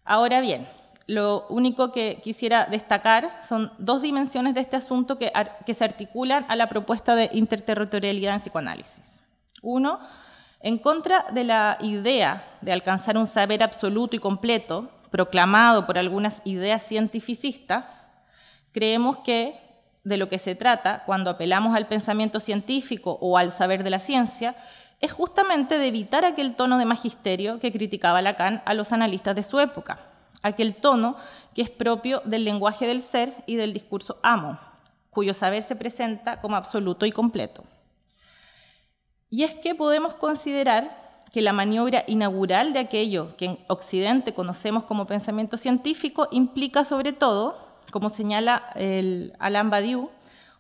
Ahora bien, lo único que quisiera destacar son dos dimensiones de este asunto que, que se articulan a la propuesta de interterritorialidad en psicoanálisis. Uno, en contra de la idea de alcanzar un saber absoluto y completo, proclamado por algunas ideas cientificistas, creemos que de lo que se trata cuando apelamos al pensamiento científico o al saber de la ciencia es justamente de evitar aquel tono de magisterio que criticaba Lacan a los analistas de su época, aquel tono que es propio del lenguaje del ser y del discurso amo, cuyo saber se presenta como absoluto y completo. Y es que podemos considerar que la maniobra inaugural de aquello que en Occidente conocemos como pensamiento científico implica sobre todo como señala el Alain Badiou,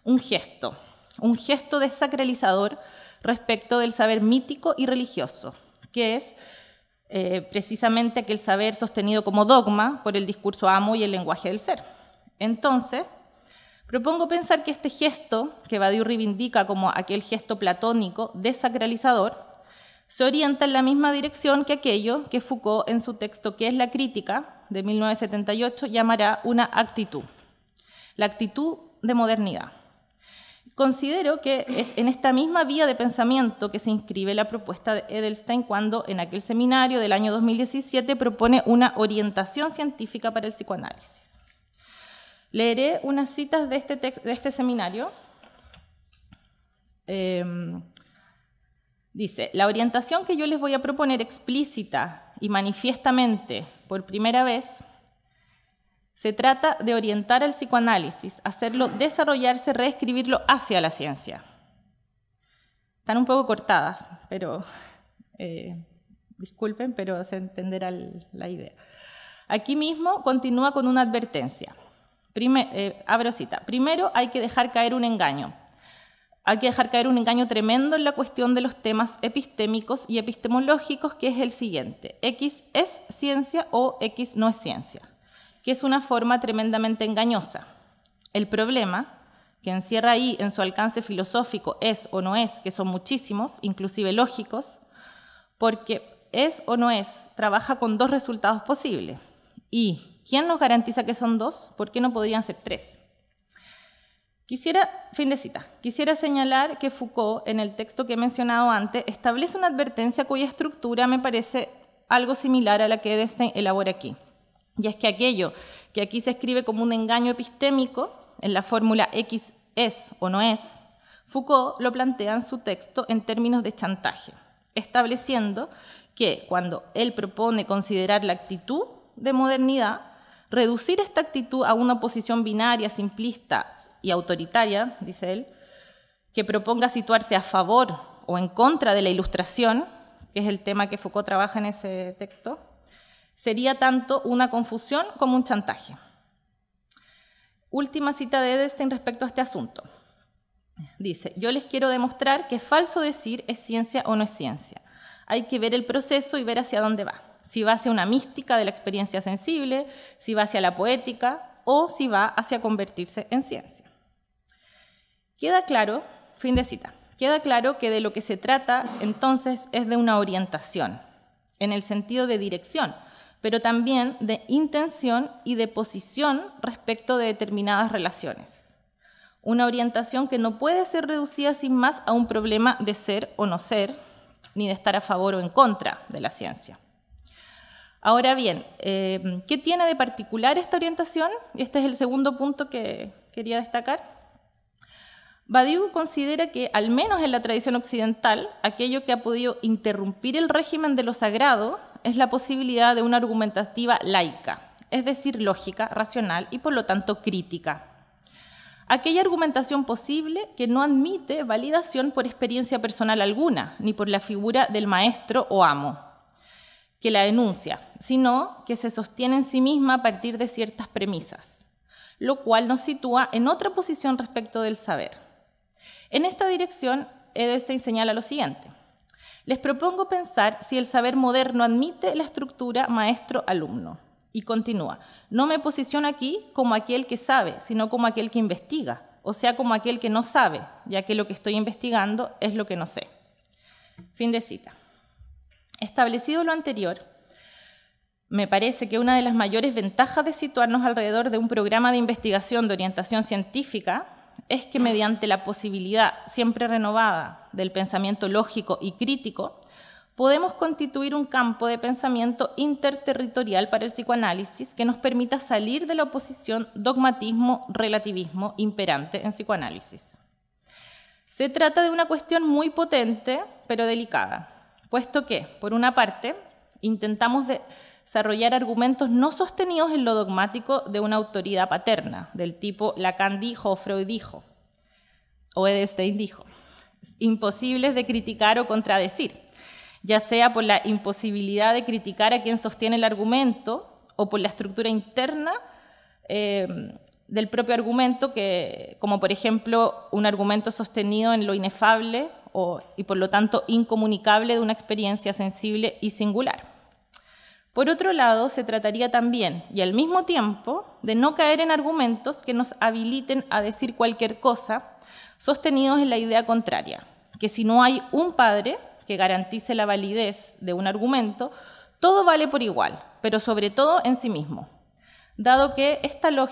un gesto, un gesto desacralizador respecto del saber mítico y religioso, que es eh, precisamente aquel saber sostenido como dogma por el discurso amo y el lenguaje del ser. Entonces, propongo pensar que este gesto, que Badiou reivindica como aquel gesto platónico desacralizador, se orienta en la misma dirección que aquello que Foucault en su texto que es la crítica de 1978 llamará una actitud, la actitud de modernidad. Considero que es en esta misma vía de pensamiento que se inscribe la propuesta de Edelstein cuando en aquel seminario del año 2017 propone una orientación científica para el psicoanálisis. Leeré unas citas de este, este seminario. Em, Dice, la orientación que yo les voy a proponer explícita y manifiestamente por primera vez, se trata de orientar al psicoanálisis, hacerlo desarrollarse, reescribirlo hacia la ciencia. Están un poco cortadas, pero eh, disculpen, pero se entenderá la idea. Aquí mismo continúa con una advertencia. Eh, abro cita. Primero hay que dejar caer un engaño hay que dejar caer un engaño tremendo en la cuestión de los temas epistémicos y epistemológicos, que es el siguiente. X es ciencia o X no es ciencia, que es una forma tremendamente engañosa. El problema que encierra ahí en su alcance filosófico es o no es, que son muchísimos, inclusive lógicos, porque es o no es, trabaja con dos resultados posibles. ¿Y quién nos garantiza que son dos? ¿Por qué no podrían ser tres? Quisiera, fin de cita, quisiera señalar que Foucault, en el texto que he mencionado antes, establece una advertencia cuya estructura me parece algo similar a la que Edenstein elabora aquí. Y es que aquello que aquí se escribe como un engaño epistémico, en la fórmula X es o no es, Foucault lo plantea en su texto en términos de chantaje, estableciendo que cuando él propone considerar la actitud de modernidad, reducir esta actitud a una posición binaria, simplista y autoritaria, dice él, que proponga situarse a favor o en contra de la ilustración, que es el tema que Foucault trabaja en ese texto, sería tanto una confusión como un chantaje. Última cita de en respecto a este asunto. Dice, yo les quiero demostrar que falso decir es ciencia o no es ciencia. Hay que ver el proceso y ver hacia dónde va. Si va hacia una mística de la experiencia sensible, si va hacia la poética o si va hacia convertirse en ciencia. Queda claro, fin de cita, queda claro que de lo que se trata entonces es de una orientación, en el sentido de dirección, pero también de intención y de posición respecto de determinadas relaciones. Una orientación que no puede ser reducida sin más a un problema de ser o no ser, ni de estar a favor o en contra de la ciencia. Ahora bien, eh, ¿qué tiene de particular esta orientación? Este es el segundo punto que quería destacar. Badiou considera que, al menos en la tradición occidental, aquello que ha podido interrumpir el régimen de lo sagrado es la posibilidad de una argumentativa laica, es decir, lógica, racional y por lo tanto crítica. Aquella argumentación posible que no admite validación por experiencia personal alguna, ni por la figura del maestro o amo, que la denuncia, sino que se sostiene en sí misma a partir de ciertas premisas, lo cual nos sitúa en otra posición respecto del saber. En esta dirección, Edelstein señala lo siguiente. Les propongo pensar si el saber moderno admite la estructura maestro-alumno. Y continúa, no me posiciono aquí como aquel que sabe, sino como aquel que investiga, o sea, como aquel que no sabe, ya que lo que estoy investigando es lo que no sé. Fin de cita. Establecido lo anterior, me parece que una de las mayores ventajas de situarnos alrededor de un programa de investigación de orientación científica es que mediante la posibilidad siempre renovada del pensamiento lógico y crítico, podemos constituir un campo de pensamiento interterritorial para el psicoanálisis que nos permita salir de la oposición dogmatismo-relativismo imperante en psicoanálisis. Se trata de una cuestión muy potente, pero delicada, puesto que, por una parte, intentamos desarrollar argumentos no sostenidos en lo dogmático de una autoridad paterna, del tipo Lacan dijo o Freud dijo, o Edelstein dijo, imposibles de criticar o contradecir, ya sea por la imposibilidad de criticar a quien sostiene el argumento o por la estructura interna eh, del propio argumento, que, como por ejemplo un argumento sostenido en lo inefable y por lo tanto incomunicable de una experiencia sensible y singular. Por otro lado, se trataría también, y al mismo tiempo, de no caer en argumentos que nos habiliten a decir cualquier cosa, sostenidos en la idea contraria, que si no hay un padre que garantice la validez de un argumento, todo vale por igual, pero sobre todo en sí mismo, dado que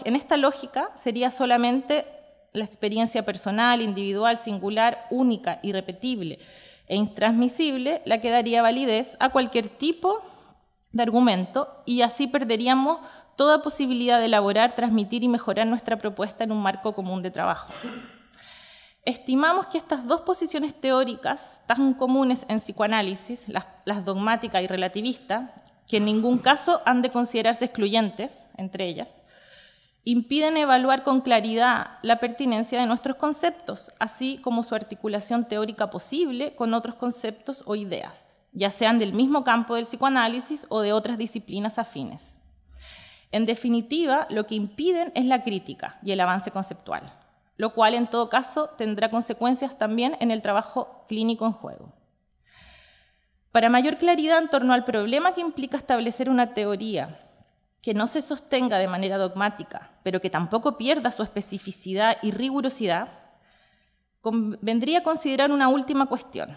en esta lógica sería solamente la experiencia personal, individual, singular, única, irrepetible e intransmisible la que daría validez a cualquier tipo de de argumento y así perderíamos toda posibilidad de elaborar, transmitir y mejorar nuestra propuesta en un marco común de trabajo. Estimamos que estas dos posiciones teóricas tan comunes en psicoanálisis, las, dogmáticas dogmática y relativista, que en ningún caso han de considerarse excluyentes entre ellas, impiden evaluar con claridad la pertinencia de nuestros conceptos, así como su articulación teórica posible con otros conceptos o ideas ya sean del mismo campo del psicoanálisis o de otras disciplinas afines. En definitiva, lo que impiden es la crítica y el avance conceptual, lo cual en todo caso tendrá consecuencias también en el trabajo clínico en juego. Para mayor claridad en torno al problema que implica establecer una teoría que no se sostenga de manera dogmática, pero que tampoco pierda su especificidad y rigurosidad, vendría a considerar una última cuestión,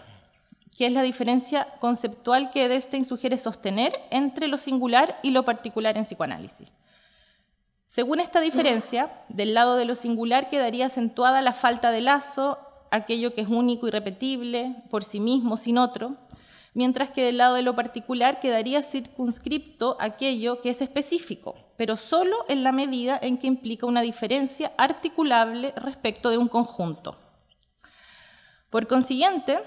que es la diferencia conceptual que Edestein sugiere sostener entre lo singular y lo particular en psicoanálisis. Según esta diferencia, del lado de lo singular quedaría acentuada la falta de lazo, aquello que es único y repetible, por sí mismo, sin otro, mientras que del lado de lo particular quedaría circunscripto aquello que es específico, pero solo en la medida en que implica una diferencia articulable respecto de un conjunto. Por consiguiente,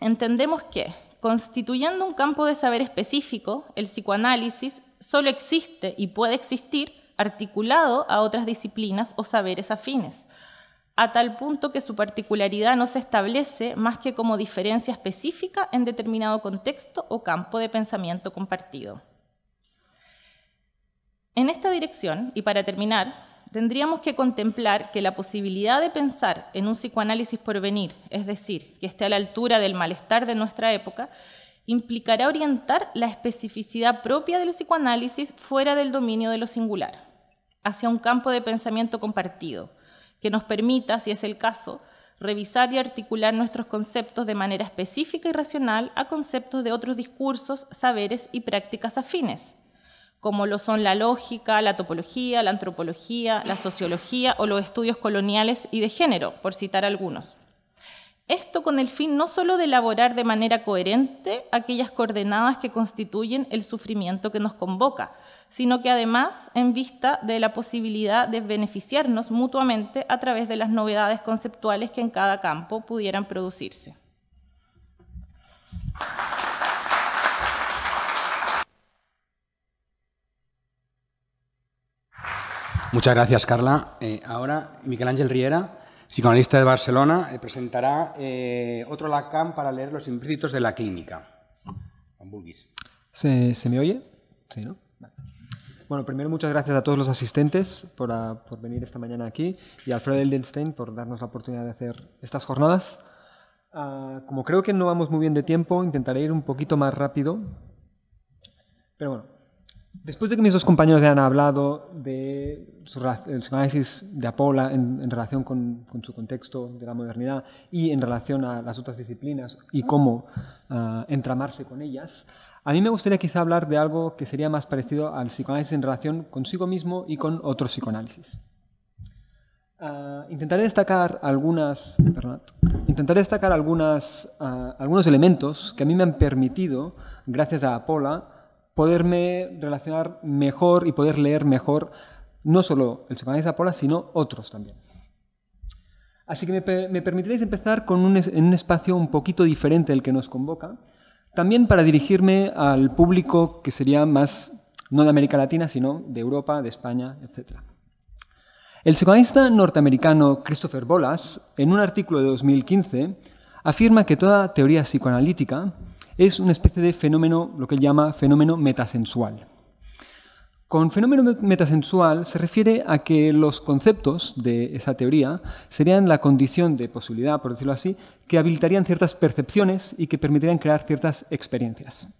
entendemos que, constituyendo un campo de saber específico, el psicoanálisis solo existe y puede existir articulado a otras disciplinas o saberes afines, a tal punto que su particularidad no se establece más que como diferencia específica en determinado contexto o campo de pensamiento compartido. En esta dirección, y para terminar, tendríamos que contemplar que la posibilidad de pensar en un psicoanálisis por venir, es decir, que esté a la altura del malestar de nuestra época, implicará orientar la especificidad propia del psicoanálisis fuera del dominio de lo singular, hacia un campo de pensamiento compartido, que nos permita, si es el caso, revisar y articular nuestros conceptos de manera específica y racional a conceptos de otros discursos, saberes y prácticas afines como lo son la lógica, la topología, la antropología, la sociología o los estudios coloniales y de género, por citar algunos. Esto con el fin no sólo de elaborar de manera coherente aquellas coordenadas que constituyen el sufrimiento que nos convoca, sino que además en vista de la posibilidad de beneficiarnos mutuamente a través de las novedades conceptuales que en cada campo pudieran producirse. Muchas gracias, Carla. Eh, ahora, Miguel Ángel Riera, psicoanalista de Barcelona, eh, presentará eh, otro Lacan para leer los implícitos de la clínica. ¿Se, ¿Se, me oye? Sí, ¿no? Bueno, primero muchas gracias a todos los asistentes por, ah, venir esta mañana aquí y a Alfredo Eldenstein por darnos la oportunidad de hacer estas jornadas. Ah, como creo que no vamos muy bien de tiempo, intentaré ir un poquito más rápido. Pero bueno, después de que mis dos compañeros hayan hablado de el psicoanálisis de Apola en, relación con, su contexto de la modernidad y en relación a las otras disciplinas y cómo ah, entramarse con ellas, a mí me gustaría quizá hablar de algo que sería más parecido al psicoanálisis en relación consigo mismo y con otros psicoanálisis. Ah, intentaré destacar algunas, intentaré destacar algunas, ah, algunos elementos que a mí me han permitido, gracias a Apola, poderme relacionar mejor y poder leer mejor no solo el psicoanalista de sino otros también. Así que me, permitiréis empezar con un, en un espacio un poquito diferente al que nos convoca, también para dirigirme al público que sería más, no de América Latina, sino de Europa, de España, etc. El psicoanalista norteamericano Christopher Bolas, en un artículo de 2015, afirma que toda teoría psicoanalítica es una especie de fenómeno, lo que él llama fenómeno metasensual. Con fenómeno metasensual se refiere a que los conceptos de esa teoría serían la condición de posibilidad, por decirlo así, que habilitarían ciertas percepciones y que permitirían crear ciertas experiencias.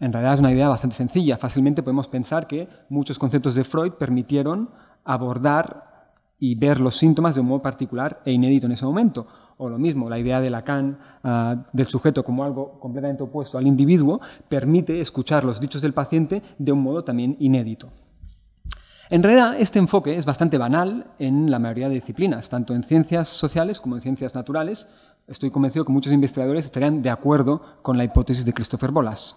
En realidad es una idea bastante sencilla. Fácilmente podemos pensar que muchos conceptos de Freud permitieron abordar y ver los síntomas de un modo particular e inédito en ese momento. O lo mismo, la idea de Lacan ah, del sujeto como algo completamente opuesto al individuo permite escuchar los dichos del paciente de un modo también inédito. En realidad, este enfoque es bastante banal en la mayoría de disciplinas, tanto en ciencias sociales como en ciencias naturales. Estoy convencido que muchos investigadores estarían de acuerdo con la hipótesis de Christopher Bolas.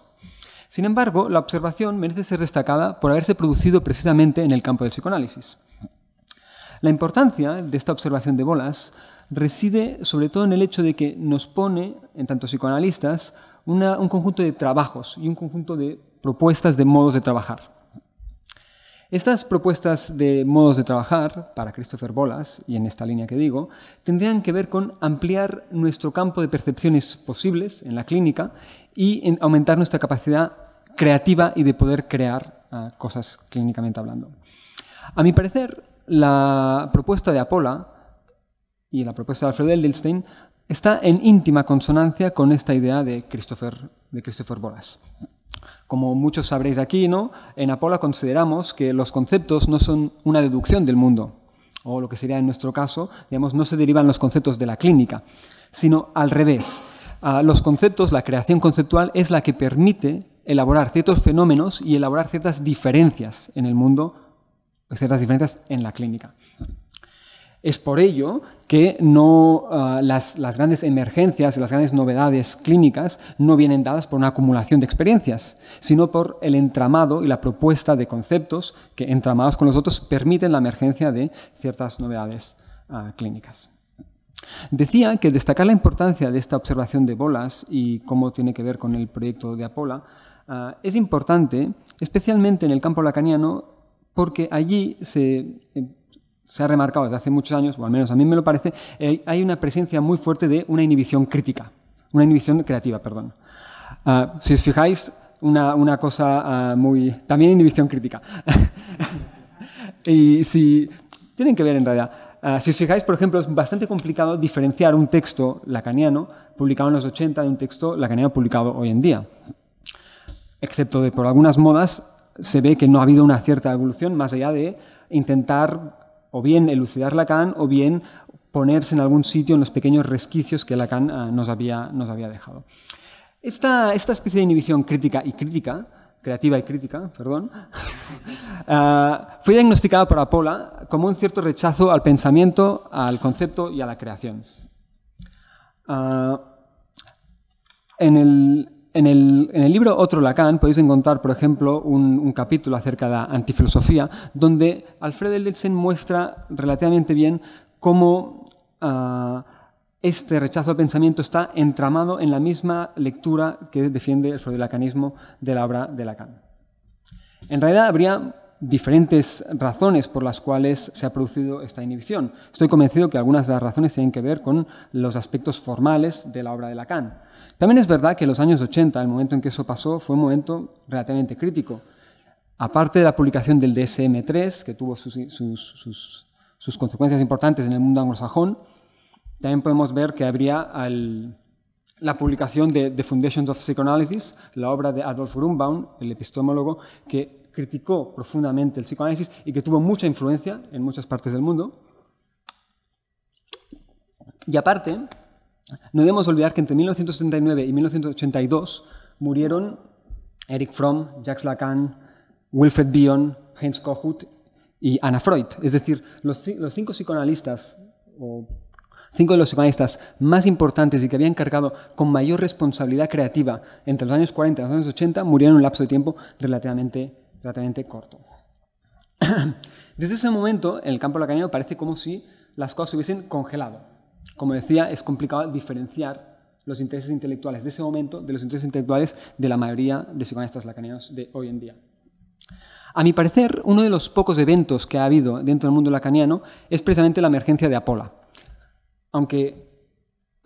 Sin embargo, la observación merece ser destacada por haberse producido precisamente en el campo del psicoanálisis. La importancia de esta observación de Bolas reside sobre todo en el hecho de que nos pone, en tanto psicoanalistas, un conjunto de trabajos y un conjunto de propuestas de modos de trabajar. Estas propuestas de modos de trabajar, para Christopher Bolas, y en esta línea que digo, tendrían que ver con ampliar nuestro campo de percepciones posibles en la clínica y aumentar nuestra capacidad creativa y de poder crear ah, cosas clínicamente hablando. A mi parecer, la propuesta de Apola y la propuesta de Alfred Edelstein, está en íntima consonancia con esta idea de Christopher, de Christopher Como muchos sabréis aquí, en Apola consideramos que los conceptos no son una deducción del mundo, o lo que sería en nuestro caso, digamos, no se derivan los conceptos de la clínica, sino al revés. Ah, los conceptos, la creación conceptual es la que permite elaborar ciertos fenómenos y elaborar ciertas diferencias en el mundo, ciertas diferencias en la clínica. Es por ello que no, ah, las, grandes emergencias y las grandes novedades clínicas no vienen dadas por una acumulación de experiencias, sino por el entramado y la propuesta de conceptos que, entramados con los otros, permiten la emergencia de ciertas novedades ah, clínicas. Decía que destacar la importancia de esta observación de bolas y cómo tiene que ver con el proyecto de Apola ah, es importante, especialmente en el campo lacaniano, porque allí se eh, se ha remarcado desde hace muchos años, o al menos a mí me lo parece, eh, hay una presencia muy fuerte de una inhibición crítica, una inhibición creativa, perdón. Ah, si os fijáis, una, cosa ah, muy... También inhibición crítica. y si... Tienen que ver en realidad. Ah, si os fijáis, por ejemplo, es bastante complicado diferenciar un texto lacaniano publicado en los 80 de un texto lacaniano publicado hoy en día. Excepto de por algunas modas, se ve que no ha habido una cierta evolución más allá de intentar o bien elucidar Lacan o bien ponerse en algún sitio en los pequeños resquicios que Lacan ah, nos, había, nos había dejado. Esta, esta, especie de inhibición crítica y crítica, creativa y crítica, perdón, ah, fue diagnosticada por Apola como un cierto rechazo al pensamiento, al concepto y a la creación. Ah, en el, en el, libro Otro Lacan podéis encontrar, por ejemplo, un, capítulo acerca de la antifilosofía, donde Alfred Edelsen muestra relativamente bien cómo ah, este rechazo al pensamiento está entramado en la misma lectura que defiende sobre el lacanismo de la obra de Lacan. En realidad habría diferentes razones por las cuales se ha producido esta inhibición. Estoy convencido que algunas de las razones tienen que ver con los aspectos formales de la obra de Lacan. También es verdad que los años 80, el momento en que eso pasó, fue un momento relativamente crítico. Aparte de la publicación del DSM-3, que tuvo sus, consecuencias importantes en el mundo anglosajón, también podemos ver que habría la publicación de The Foundations of Psychoanalysis, la obra de Adolf Grunbaum, el epistemólogo, que criticó profundamente el psicoanálisis y que tuvo mucha influencia en muchas partes del mundo. Y aparte, no debemos olvidar que entre 1979 y 1982 murieron Eric Fromm, Jacques Lacan, Wilfred Bion, Heinz Kohut y Anna Freud. Es decir, los, cinco psicoanalistas o cinco de los psicoanalistas más importantes y que habían cargado con mayor responsabilidad creativa entre los años 40 y los años 80 murieron en un lapso de tiempo relativamente relativamente corto. Desde ese momento, en el campo lacaniano parece como si las cosas se hubiesen congelado. Como decía, es complicado diferenciar los intereses intelectuales de ese momento de los intereses intelectuales de la mayoría de psicoanalistas lacanianos de hoy en día. A mi parecer, uno de los pocos eventos que ha habido dentro del mundo lacaniano es precisamente la emergencia de Apola. Aunque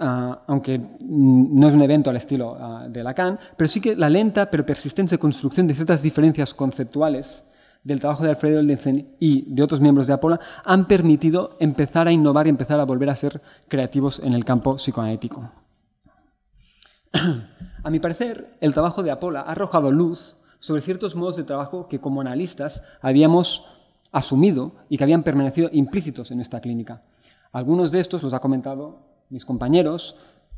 Ah, aunque no es un evento al estilo ah, de Lacan, pero sí que la lenta pero persistente construcción de ciertas diferencias conceptuales del trabajo de Alfredo Oldensen y de otros miembros de Apola han permitido empezar a innovar y empezar a volver a ser creativos en el campo psicoanalítico. A mi parecer, el trabajo de Apola ha arrojado luz sobre ciertos modos de trabajo que como analistas habíamos asumido y que habían permanecido implícitos en esta clínica. Algunos de estos los ha comentado mis compañeros,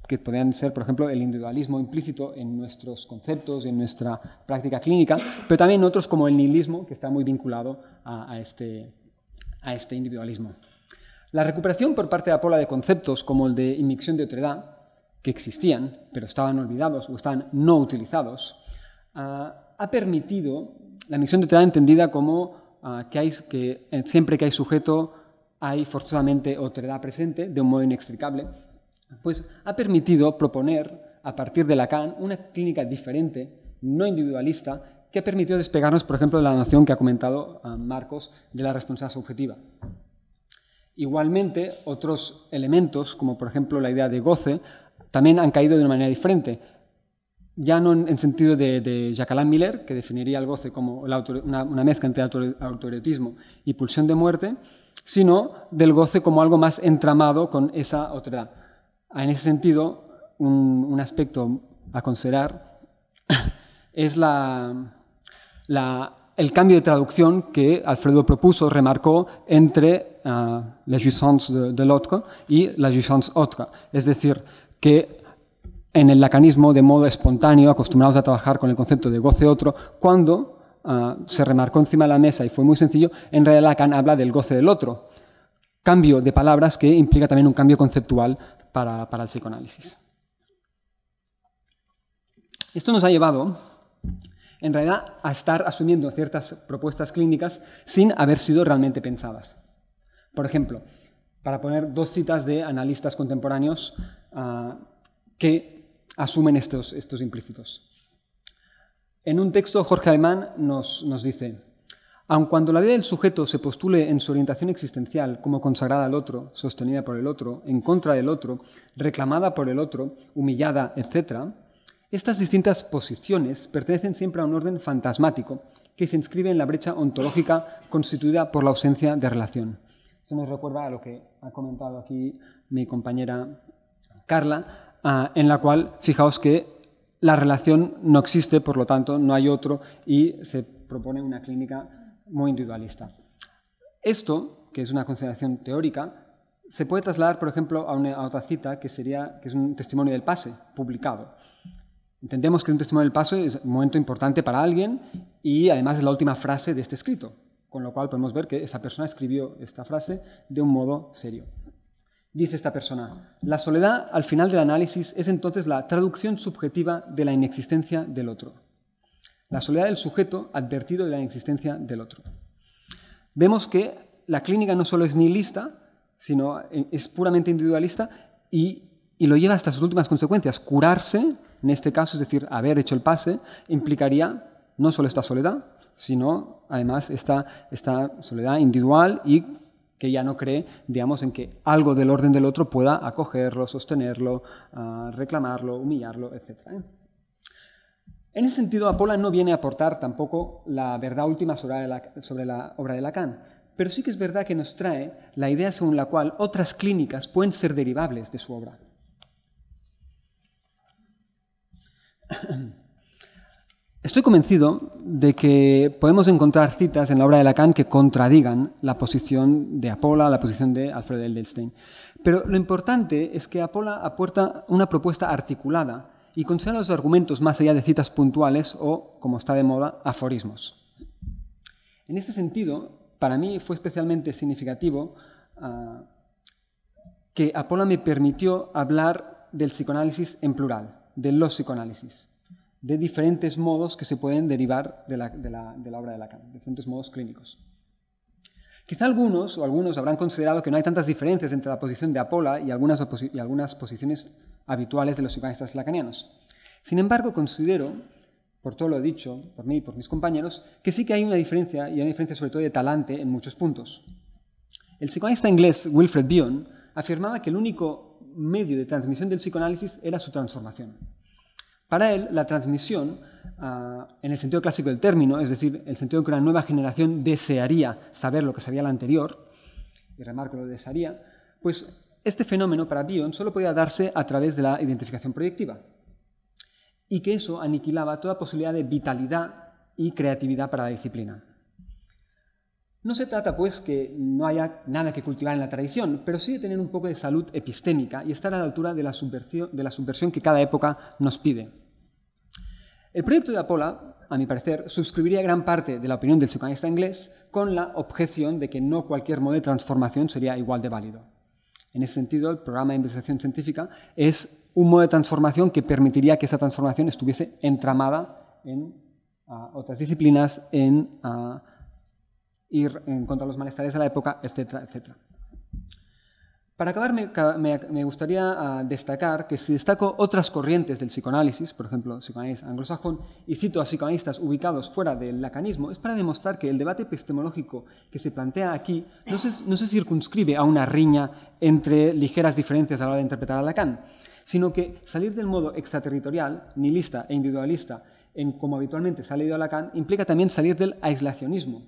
que podrían ser, por ejemplo, el individualismo implícito en nuestros conceptos y en nuestra práctica clínica, pero también otros como el nihilismo, que está muy vinculado a, este, este, individualismo. La recuperación por parte de Apola de conceptos como el de inmixión de otredad, que existían, pero estaban olvidados o estaban no utilizados, ah, ha permitido la inmixión de otredad entendida como ah, que, que eh, siempre que hay sujeto hay forzosamente otra edad presente de un modo inextricable, pues ha permitido proponer, a partir de Lacan, una clínica diferente, no individualista, que ha permitido despegarnos, por ejemplo, de la noción que ha comentado ah, Marcos de la responsabilidad subjetiva. Igualmente, otros elementos, como por ejemplo la idea de goce, también han caído de una manera diferente. Ya no en sentido de, de Miller, que definiría el goce como una, mezcla entre autoritismo y pulsión de muerte, sino del goce como algo más entramado con esa otra. Ah, en ese sentido, un, aspecto a considerar es el cambio de traducción que Alfredo propuso, remarcó, entre ah, la jouissance de, de l'autre y la jouissance autre. Es decir, que en el lacanismo, de modo espontáneo, acostumbrados a trabajar con el concepto de goce otro, cuando Ah, se remarcó encima de la mesa y fue muy sencillo, en realidad Lacan habla del goce del otro. Cambio de palabras que implica también un cambio conceptual para, el psicoanálisis. Esto nos ha llevado, en realidad, a estar asumiendo ciertas propuestas clínicas sin haber sido realmente pensadas. Por ejemplo, para poner dos citas de analistas contemporáneos ah, que asumen estos implícitos. En un texto, Jorge Alemán nos, dice, aun cuando la vida del sujeto se postule en su orientación existencial como consagrada al otro, sostenida por el otro, en contra del otro, reclamada por el otro, humillada, etc., estas distintas posiciones pertenecen siempre a un orden fantasmático que se inscribe en la brecha ontológica constituida por la ausencia de relación. Esto nos recuerda a lo que ha comentado aquí mi compañera Carla, ah, en la cual, fijaos que la relación no existe, por lo tanto, no hay otro y se propone una clínica muy individualista. Esto, que es una consideración teórica, se puede trasladar, por ejemplo, a, una, otra cita que, sería, que es un testimonio del pase publicado. Entendemos que un testimonio del pase es un momento importante para alguien y además es la última frase de este escrito, con lo cual podemos ver que esa persona escribió esta frase de un modo serio. Dice esta persona, la soledad al final del análisis es entonces la traducción subjetiva de la inexistencia del otro. La soledad del sujeto advertido de la inexistencia del otro. Vemos que la clínica no solo es nihilista, sino eh, es puramente individualista y, lo lleva hasta sus últimas consecuencias. Curarse, en este caso, es decir, haber hecho el pase, implicaría no solo esta soledad, sino además esta, esta soledad individual y que ya no cree, digamos, en que algo del orden del otro pueda acogerlo, sostenerlo, ah, reclamarlo, humillarlo, etc. ¿eh? En ese sentido, Apola no viene a aportar tampoco la verdad última sobre la, sobre la obra de Lacan, pero sí que es verdad que nos trae la idea según la cual otras clínicas pueden ser derivables de su obra. Estoy convencido de que podemos encontrar citas en la obra de Lacan que contradigan la posición de Apola, la posición de Alfred Edelstein. Pero lo importante es que Apola aporta una propuesta articulada y considera los argumentos más allá de citas puntuales o, como está de moda, aforismos. En ese sentido, para mí fue especialmente significativo ah, que Apola me permitió hablar del psicoanálisis en plural, de los psicoanálisis de diferentes modos que se pueden derivar de la, de obra de Lacan, diferentes modos clínicos. Quizá algunos o algunos habrán considerado que no hay tantas diferencias entre la posición de Apola y algunas, algunas posiciones habituales de los psicoanalistas lacanianos. Sin embargo, considero, por todo lo dicho, por mí y por mis compañeros, que sí que hay una diferencia, y una diferencia sobre todo de talante en muchos puntos. El psicoanalista inglés Wilfred Bion afirmaba que el único medio de transmisión del psicoanálisis era su transformación. Para él, la transmisión, ah, en el sentido clásico del término, es decir, el sentido en que una nueva generación desearía saber lo que sabía la anterior, y remarco lo desearía, pues este fenómeno para Bion solo podía darse a través de la identificación proyectiva, y que eso aniquilaba toda posibilidad de vitalidad y creatividad para la disciplina. No se trata, pues, que no haya nada que cultivar en la tradición, pero sí de tener un poco de salud epistémica y estar a la altura de la subversión que cada época nos pide. El proyecto de Apola, a mi parecer, suscribiría gran parte de la opinión del psicanista inglés con la objeción de que no cualquier modo de transformación sería igual de válido. En ese sentido, el programa de investigación científica es un modo de transformación que permitiría que esa transformación estuviese entramada en otras disciplinas, en ir contra los malestares de la época, etcétera, etcétera. Para acabar, me, gustaría ah, destacar que si destaco otras corrientes del psicoanálisis, por ejemplo, psicoanálisis anglosajón, y cito a psicoanalistas ubicados fuera del lacanismo, es para demostrar que el debate epistemológico que se plantea aquí no se, no se circunscribe a una riña entre ligeras diferencias a la hora de interpretar a Lacan, sino que salir del modo extraterritorial, nihilista e individualista, en como habitualmente se ha leído a Lacan, implica también salir del aislacionismo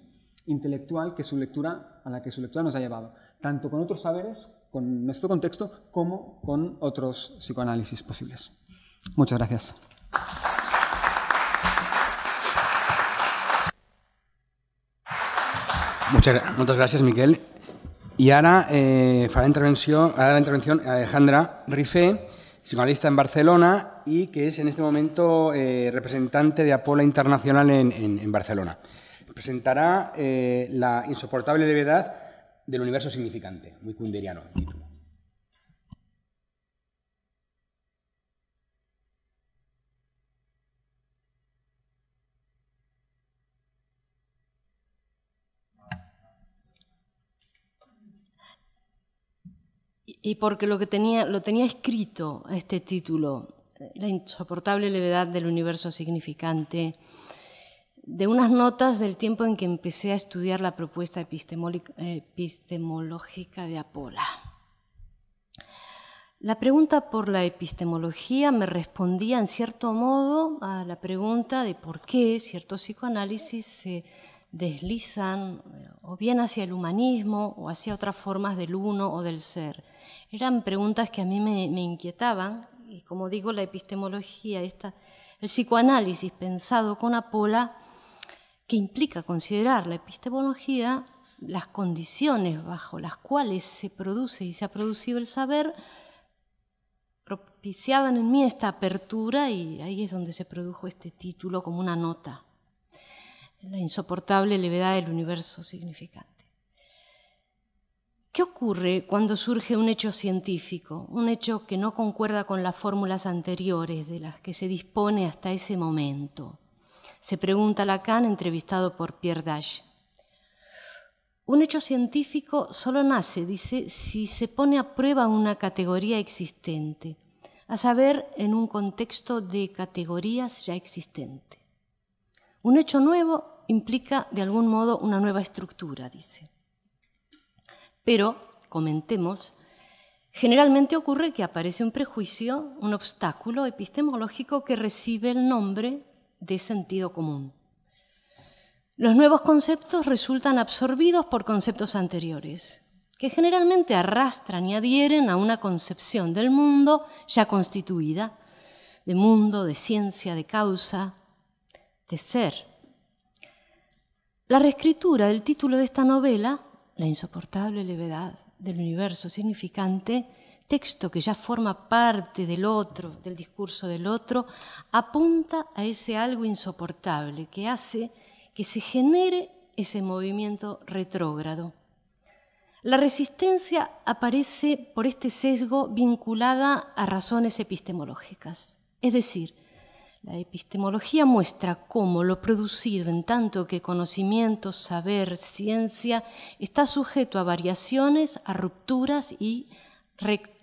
intelectual que su lectura, a la que su lectura nos ha llevado, tanto con otros saberes con nuestro contexto como con otros psicoanálisis posibles. Muchas gracias. Muchas, muchas gracias Miquel. Y ahora, eh, la intervención, Alejandra Rife, psicoanalista en Barcelona y que es en este momento eh, representante de Apola Internacional en, Barcelona. Presentará eh, La insoportable levedad del universo significante, muy kunderiano el título. Y porque lo que tenía, lo tenía escrito este título, la insoportable levedad del universo significante, de unas notas del tiempo en que empecé a estudiar la propuesta epistemológica de Apola. La pregunta por la epistemología me respondía en cierto modo a la pregunta de por qué ciertos psicoanálisis se deslizan eh, o bien hacia el humanismo o hacia otras formas del uno o del ser. Eran preguntas que a mí me, inquietaban y como digo, la epistemología, esta, el psicoanálisis pensado con Apola, que implica considerar la epistemología las condiciones bajo las cuales se produce y se ha producido el saber, propiciaban en mí esta apertura y ahí es donde se produjo este título como una nota, la insoportable levedad del universo significante. ¿Qué ocurre cuando surge un hecho científico, un hecho que no concuerda con las fórmulas anteriores de las que se dispone hasta ese momento? se pregunta Lacan, entrevistado por Pierre Dache. Un hecho científico solo nace, dice, si se pone a prueba una categoría existente, a saber, en un contexto de categorías ya existente. Un hecho nuevo implica, de algún modo, una nueva estructura, dice. Pero, comentemos, generalmente ocurre que aparece un prejuicio, un obstáculo epistemológico que recibe el nombre de sentido común. Los nuevos conceptos resultan absorbidos por conceptos anteriores, que generalmente arrastran y adhieren a una concepción del mundo ya constituida, de mundo, de ciencia, de causa, de ser. La reescritura del título de esta novela, La insoportable levedad del universo significante, texto que ya forma parte del otro, del discurso del otro, apunta a ese algo insoportable que hace que se genere ese movimiento retrógrado. La resistencia aparece por este sesgo vinculada a razones epistemológicas. Es decir, la epistemología muestra cómo lo producido en tanto que conocimiento, saber, ciencia está sujeto a variaciones, a rupturas y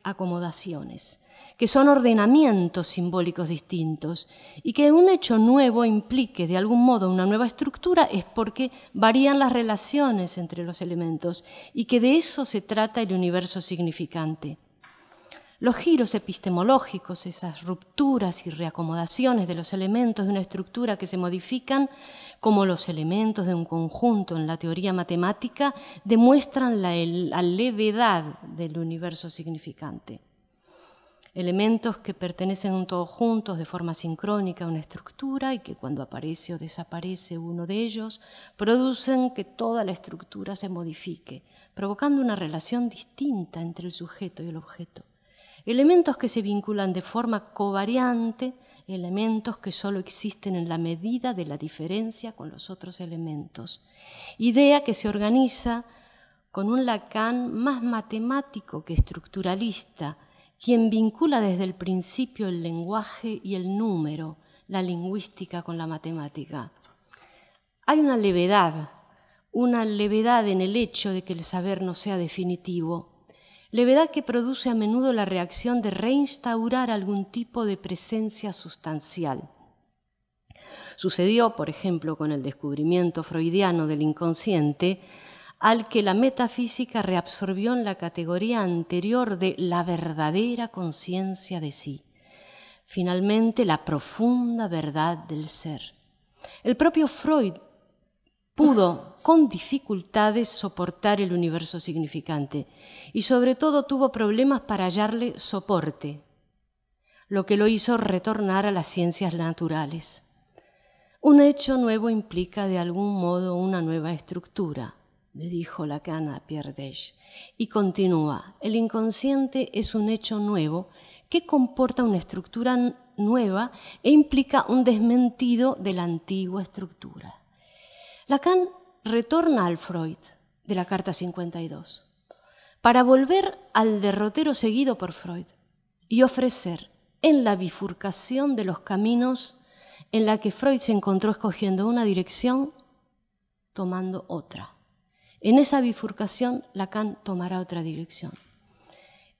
acomodaciones, que son ordenamientos simbólicos distintos y que un hecho nuevo implique de algún modo una nueva estructura es porque varían las relaciones entre los elementos y que de eso se trata el universo significante. Los giros epistemológicos, esas rupturas y reacomodaciones de los elementos de una estructura que se modifican, como los elementos de un conjunto en la teoría matemática demuestran la, la levedad del universo significante. Elementos que pertenecen todos juntos de forma sincrónica a una estructura y que cuando aparece o desaparece uno de ellos producen que toda la estructura se modifique, provocando una relación distinta entre el sujeto y el objeto elementos que se vinculan de forma covariante, elementos que solo existen en la medida de la diferencia con los otros elementos. Idea que se organiza con un Lacan más matemático que estructuralista, quien vincula desde el principio el lenguaje y el número, la lingüística con la matemática. Hay una levedad, una levedad en el hecho de que el saber no sea definitivo, levedad que produce a menudo la reacción de reinstaurar algún tipo de presencia sustancial. Sucedió, por ejemplo, con el descubrimiento freudiano del inconsciente, al que la metafísica reabsorbió en la categoría anterior de la verdadera conciencia de sí, finalmente la profunda verdad del ser. El propio Freud pudo con dificultades soportar el universo significante y sobre todo tuvo problemas para hallarle soporte, lo que lo hizo retornar a las ciencias naturales. Un hecho nuevo implica de algún modo una nueva estructura, le dijo Lacan a Desch. y continúa, el inconsciente es un hecho nuevo que comporta una estructura nueva e implica un desmentido de la antigua estructura. Lacan retorna al Freud de la Carta 52 para volver al derrotero seguido por Freud y ofrecer en la bifurcación de los caminos en la que Freud se encontró escogiendo una dirección, tomando otra. En esa bifurcación, Lacan tomará otra dirección.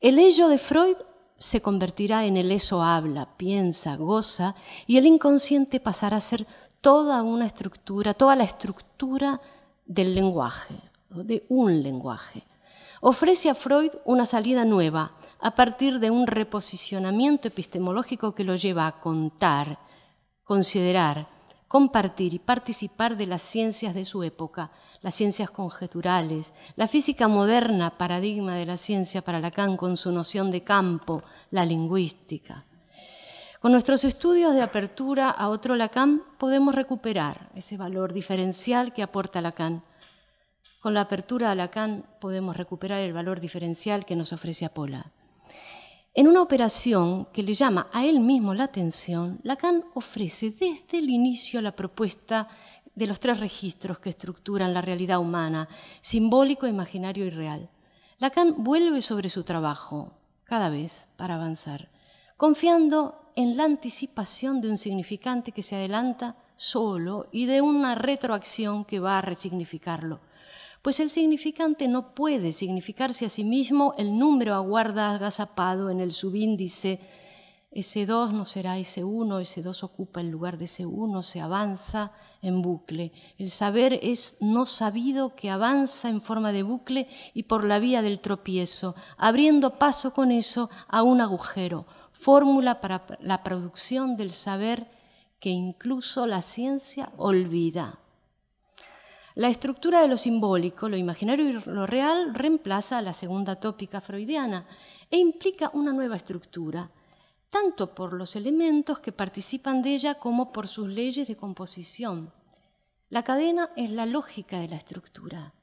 El ello de Freud se convertirá en el eso habla, piensa, goza, y el inconsciente pasará a ser toda una estructura, toda la estructura del lenguaje, de un lenguaje. Ofrece a Freud una salida nueva a partir de un reposicionamiento epistemológico que lo lleva a contar, considerar, compartir y participar de las ciencias de su época, las ciencias conjeturales, la física moderna, paradigma de la ciencia para Lacan con su noción de campo, la lingüística. Con nuestros estudios de apertura a otro Lacan podemos recuperar ese valor diferencial que aporta Lacan. Con la apertura a Lacan podemos recuperar el valor diferencial que nos ofrece Apola. En una operación que le llama a él mismo la atención, Lacan ofrece desde el inicio la propuesta de los tres registros que estructuran la realidad humana, simbólico, imaginario y real. Lacan vuelve sobre su trabajo cada vez para avanzar confiando en la anticipación de un significante que se adelanta solo y de una retroacción que va a resignificarlo. Pues el significante no puede significarse a sí mismo, el número aguarda agazapado en el subíndice. ese 2 no será ese 1 ese 2 ocupa el lugar de ese 1 se avanza en bucle. El saber es no sabido que avanza en forma de bucle y por la vía del tropiezo, abriendo paso con eso a un agujero fórmula para la producción del saber que incluso la ciencia olvida. La estructura de lo simbólico, lo imaginario y lo real reemplaza a la segunda tópica freudiana e implica una nueva estructura, tanto por los elementos que participan de ella como por sus leyes de composición. La cadena es la lógica de la estructura,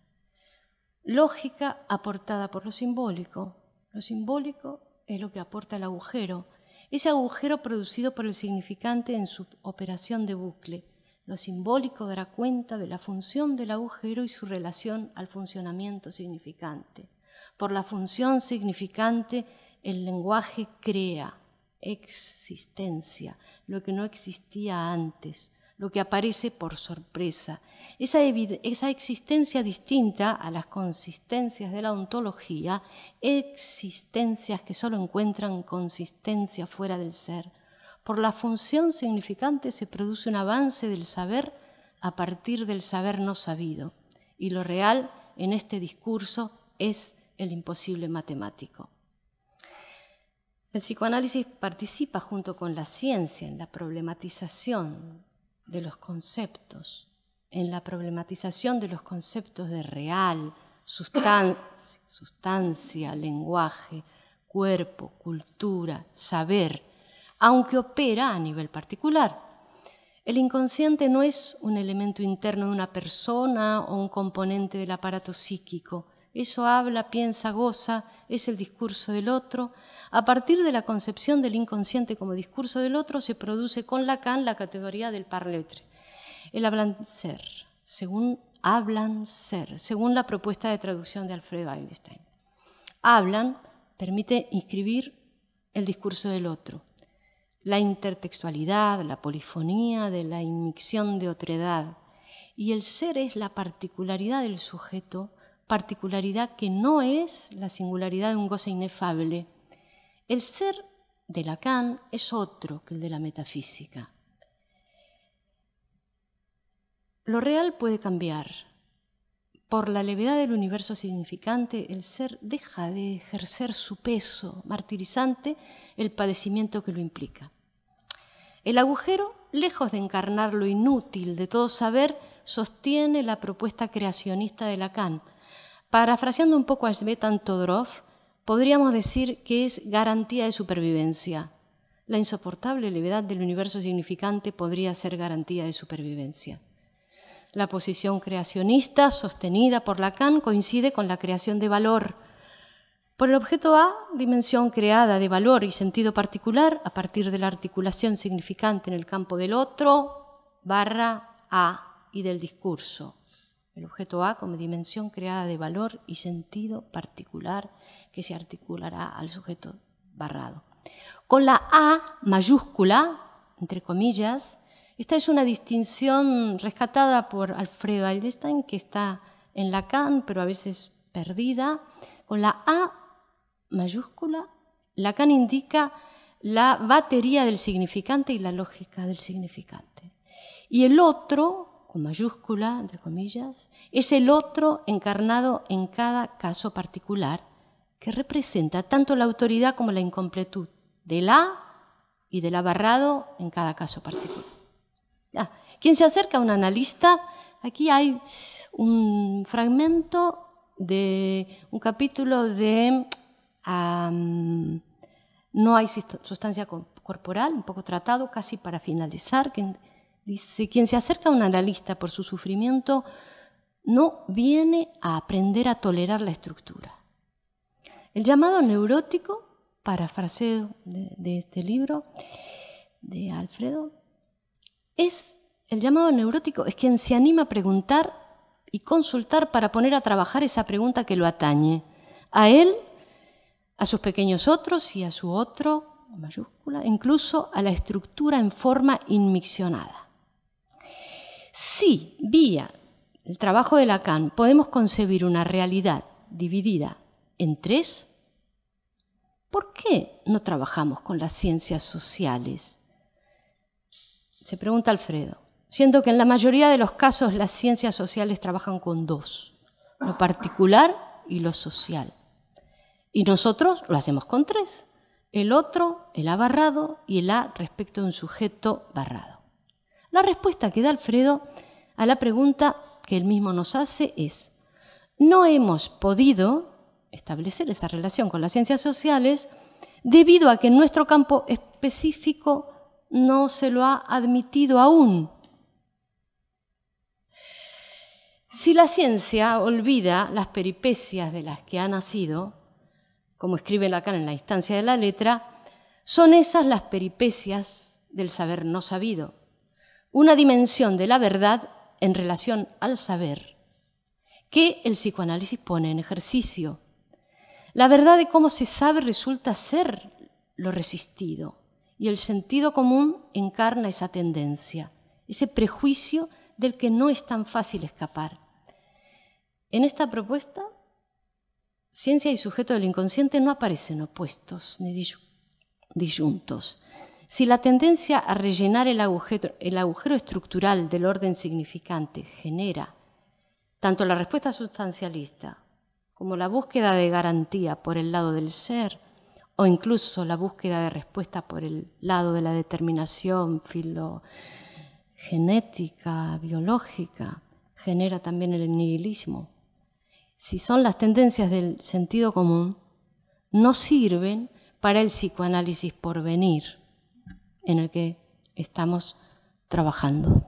lógica aportada por lo simbólico, lo simbólico es lo que aporta el agujero, ese agujero producido por el significante en su operación de bucle. Lo simbólico dará cuenta de la función del agujero y su relación al funcionamiento significante. Por la función significante, el lenguaje crea existencia, lo que no existía antes lo que aparece por sorpresa. Esa, existencia distinta a las consistencias de la ontología, existencias que solo encuentran consistencia fuera del ser. Por la función significante se produce un avance del saber a partir del saber no sabido. Y lo real en este discurso es el imposible matemático. El psicoanálisis participa junto con la ciencia en la problematización de los conceptos, en la problematización de los conceptos de real, sustancia, lenguaje, cuerpo, cultura, saber, aunque opera a nivel particular. El inconsciente no es un elemento interno de una persona o un componente del aparato psíquico, eso habla, piensa, goza, es el discurso del otro. A partir de la concepción del inconsciente como discurso del otro, se produce con Lacan la categoría del parletre, el hablan ser, según hablan ser, según la propuesta de traducción de Alfred Einstein. Hablan permite inscribir el discurso del otro, la intertextualidad, la polifonía de la inmixción de otredad, y el ser es la particularidad del sujeto particularidad que no es la singularidad de un goce inefable. El ser de Lacan es otro que el de la metafísica. Lo real puede cambiar. Por la levedad del universo significante, el ser deja de ejercer su peso martirizante, el padecimiento que lo implica. El agujero, lejos de encarnar lo inútil de todo saber, sostiene la propuesta creacionista de Lacan, Parafraseando un poco a Svetan Todorov, podríamos decir que es garantía de supervivencia. La insoportable levedad del universo significante podría ser garantía de supervivencia. La posición creacionista sostenida por Lacan coincide con la creación de valor. Por el objeto A, dimensión creada de valor y sentido particular a partir de la articulación significante en el campo del otro, barra A y del discurso. El objeto A como dimensión creada de valor y sentido particular que se articulará al sujeto barrado. Con la A mayúscula, entre comillas, esta es una distinción rescatada por Alfredo Aldestein, que está en Lacan, pero a veces perdida. Con la A mayúscula, Lacan indica la batería del significante y la lógica del significante. Y el otro, con mayúscula, entre comillas, es el otro encarnado en cada caso particular que representa tanto la autoridad como la incompletud de la y del barrado en cada caso particular. Ah, quien se acerca a un analista, aquí hay un fragmento de un capítulo de No hay sustancia corporal, un poco tratado, casi para finalizar, que Dice, quien se acerca a un analista por su sufrimiento no viene a aprender a tolerar la estructura. El llamado neurótico, parafraseo de, de este libro de Alfredo, es el llamado neurótico, es quien se anima a preguntar y consultar para poner a trabajar esa pregunta que lo atañe. A él, a sus pequeños otros y a su otro, mayúscula, incluso a la estructura en forma inmiccionada. Si vía el trabajo de Lacan podemos concebir una realidad dividida en tres, ¿por qué no trabajamos con las ciencias sociales? Se pregunta Alfredo, Siento que en la mayoría de los casos las ciencias sociales trabajan con dos, lo particular y lo social. Y nosotros lo hacemos con tres, el otro, el A barrado y el A respecto de un sujeto barrado. La respuesta que da Alfredo a la pregunta que él mismo nos hace es, no hemos podido establecer esa relación con las ciencias sociales debido a que en nuestro campo específico no se lo ha admitido aún. Si la ciencia olvida las peripecias de las que ha nacido, como escribe Lacan en la instancia de la letra, son esas las peripecias del saber no sabido, una dimensión de la verdad en relación al saber que el psicoanálisis pone en ejercicio. La verdad de cómo se sabe resulta ser lo resistido y el sentido común encarna esa tendencia, ese prejuicio del que no es tan fácil escapar. En esta propuesta, ciencia y sujeto del inconsciente no aparecen opuestos ni disyuntos. Si la tendencia a rellenar el agujero, estructural del orden significante genera tanto la respuesta sustancialista como la búsqueda de garantía por el lado del ser, o incluso la búsqueda de respuesta por el lado de la determinación filogenética, biológica, genera también el nihilismo. Si son las tendencias del sentido común, no sirven para el psicoanálisis por venir en el que estamos trabajando.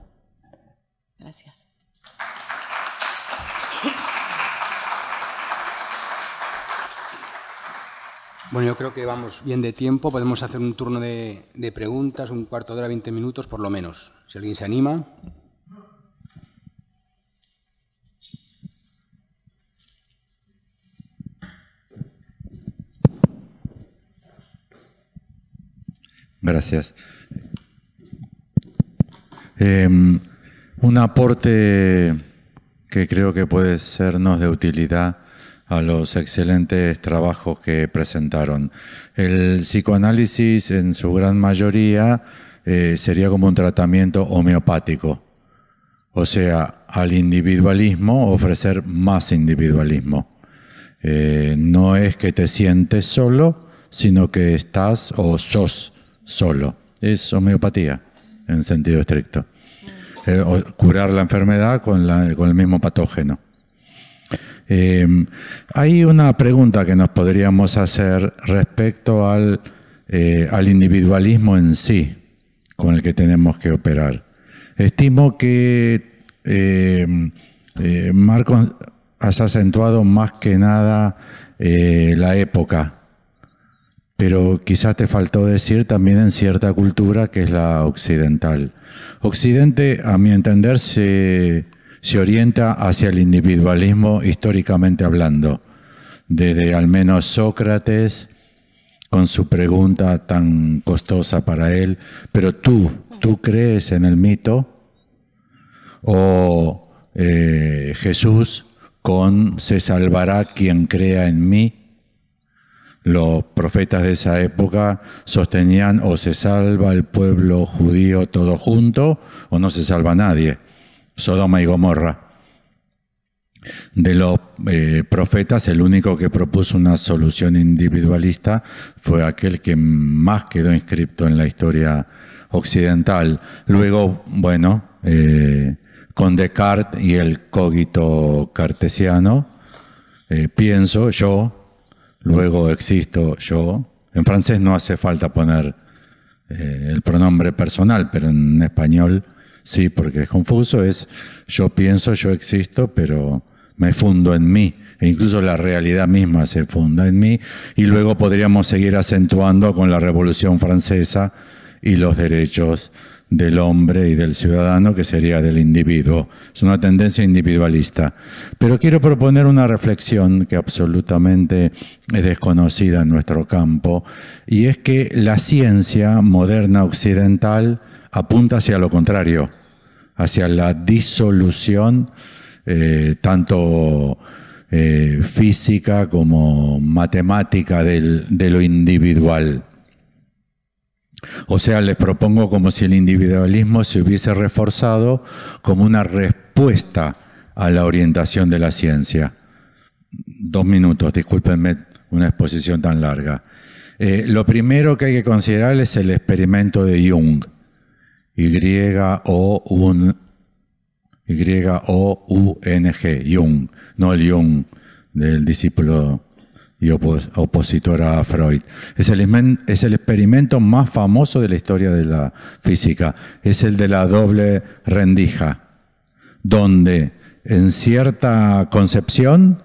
Gracias. Bueno, yo creo que vamos bien de tiempo. Podemos hacer un turno de, preguntas, un cuarto de hora, 20 minutos por lo menos. Si alguien se anima. Gracias. Em, un aporte que creo que puede sernos de utilidad a los excelentes trabajos que presentaron. El psicoanálisis en su gran mayoría eh, sería como un tratamiento homeopático, o sea, al individualismo ofrecer más individualismo. Eh, no es que te sientes solo, sino que estás o sos solo. Es homeopatía en sentido estricto. Eh, curar la enfermedad con, el mismo patógeno. Em, hay una pregunta que nos podríamos hacer respecto al, eh, al individualismo en sí con el que tenemos que operar. Estimo que em, eh, Marco has acentuado más que nada la época pero quizás te faltó decir también en cierta cultura que es la occidental. Occidente, a mi entender, se, orienta hacia el individualismo históricamente hablando, desde al menos Sócrates, con su pregunta tan costosa para él, pero tú, ¿tú crees en el mito? O eh, Jesús con se salvará quien crea en mí. Los profetas de esa época sostenían o se salva el pueblo judío todo junto o no se salva nadie. Sodoma y Gomorra. De los eh, profetas, el único que propuso una solución individualista fue aquel que más quedó inscripto en la historia occidental. Luego, bueno, eh, con Descartes y el cogito cartesiano, eh, pienso yo, luego existo yo. En francés no hace falta poner eh, el pronombre personal, pero en español sí, porque es confuso, es yo pienso, yo existo, pero me fundo en mí, e incluso la realidad misma se funda en mí, y luego podríamos seguir acentuando con la Revolución Francesa y los derechos del hombre y del ciudadano, que sería del individuo. Es una tendencia individualista. Pero quiero proponer una reflexión que absolutamente es desconocida en nuestro campo, y es que la ciencia moderna occidental apunta hacia lo contrario, hacia la disolución eh, tanto eh, física como matemática de lo individual. O sea, les propongo como si el individualismo se hubiese reforzado como una respuesta a la orientación de la ciencia. Dos minutos, discúlpenme una exposición tan larga. Eh, lo primero que hay que considerar es el experimento de Jung, y o y -O -U -N -G, Jung, no el Jung del discípulo y opositor a Freud. Es el, es el experimento más famoso de la historia de la física. Es el de la doble rendija, donde en cierta concepción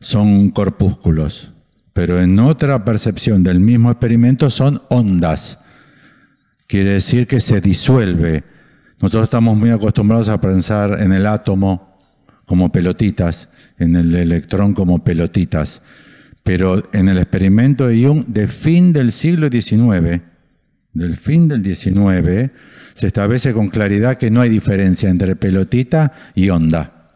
son corpúsculos, pero en otra percepción del mismo experimento son ondas. Quiere decir que se disuelve. Nosotros estamos muy acostumbrados a pensar en el átomo como pelotitas, en el electrón como pelotitas. Pero en el experimento de Jung de fin del siglo XIX, del fin del XIX, se establece con claridad que no hay diferencia entre pelotita y onda.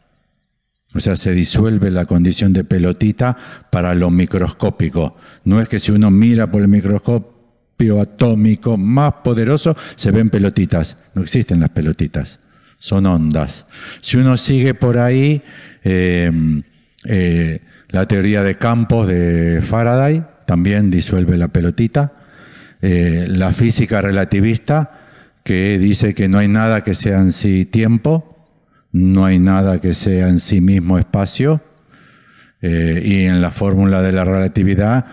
O sea, se disuelve la condición de pelotita para lo microscópico. No es que si uno mira por el microscopio atómico más poderoso, se ven pelotitas. No existen las pelotitas, son ondas. Si uno sigue por ahí, eh, eh, la teoría de campos de Faraday también disuelve la pelotita. Eh, la física relativista, que dice que no hay nada que sea en sí tiempo, no hay nada que sea en sí mismo espacio. Eh, y en la fórmula de la relatividad,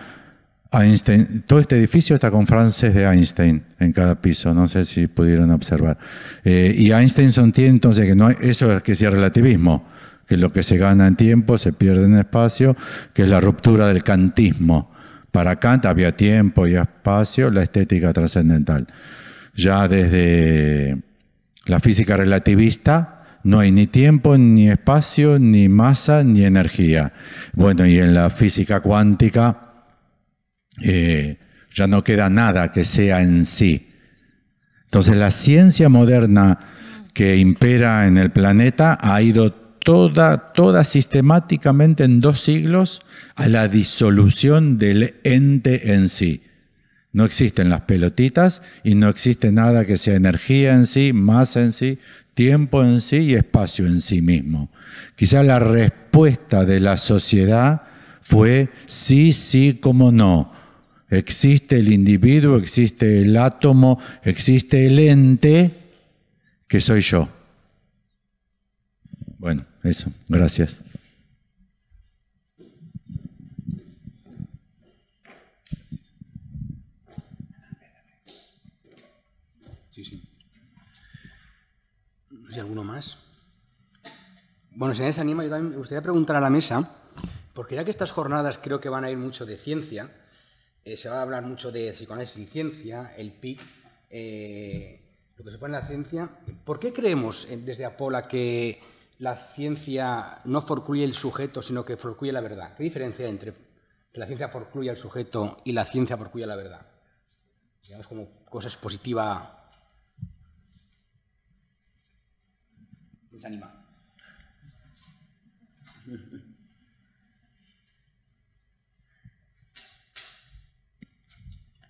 Einstein, todo este edificio está con frases de Einstein en cada piso, no sé si pudieron observar. Eh, y Einstein sostiene entonces que eso es que sea relativismo, que lo que se gana en tiempo se pierde en espacio, que es la ruptura del kantismo. Para Kant había tiempo y espacio, la estética trascendental. Ya desde la física relativista no hay ni tiempo, ni espacio, ni masa, ni energía. Bueno, y en la física cuántica eh, ya no queda nada que sea en sí. Entonces la ciencia moderna que impera en el planeta ha ido toda, sistemáticamente en dos siglos a la disolución del ente en sí. No existen las pelotitas y no existe nada que sea energía en sí, masa en sí, tiempo en sí y espacio en sí mismo. Quizá la respuesta de la sociedad fue sí, sí, como no. Existe el individuo, existe el átomo, existe el ente que soy yo. Bueno, eso, gracias. Sí, sí. ¿Hay alguno más? Bueno, si nadie se anima, yo también me gustaría preguntar a la mesa, porque ya que estas jornadas creo que van a ir mucho de ciencia, eh, se va a hablar mucho de psicoanálisis y ciencia, el PIC, eh, lo que se en la ciencia. ¿Por qué creemos eh, desde Apola que la ciencia no forcluye el sujeto, sino que forcluye la verdad. ¿Qué diferencia hay entre que la ciencia forcluye al sujeto y la ciencia forcluye la verdad? Digamos como cosas positivas. Desanima.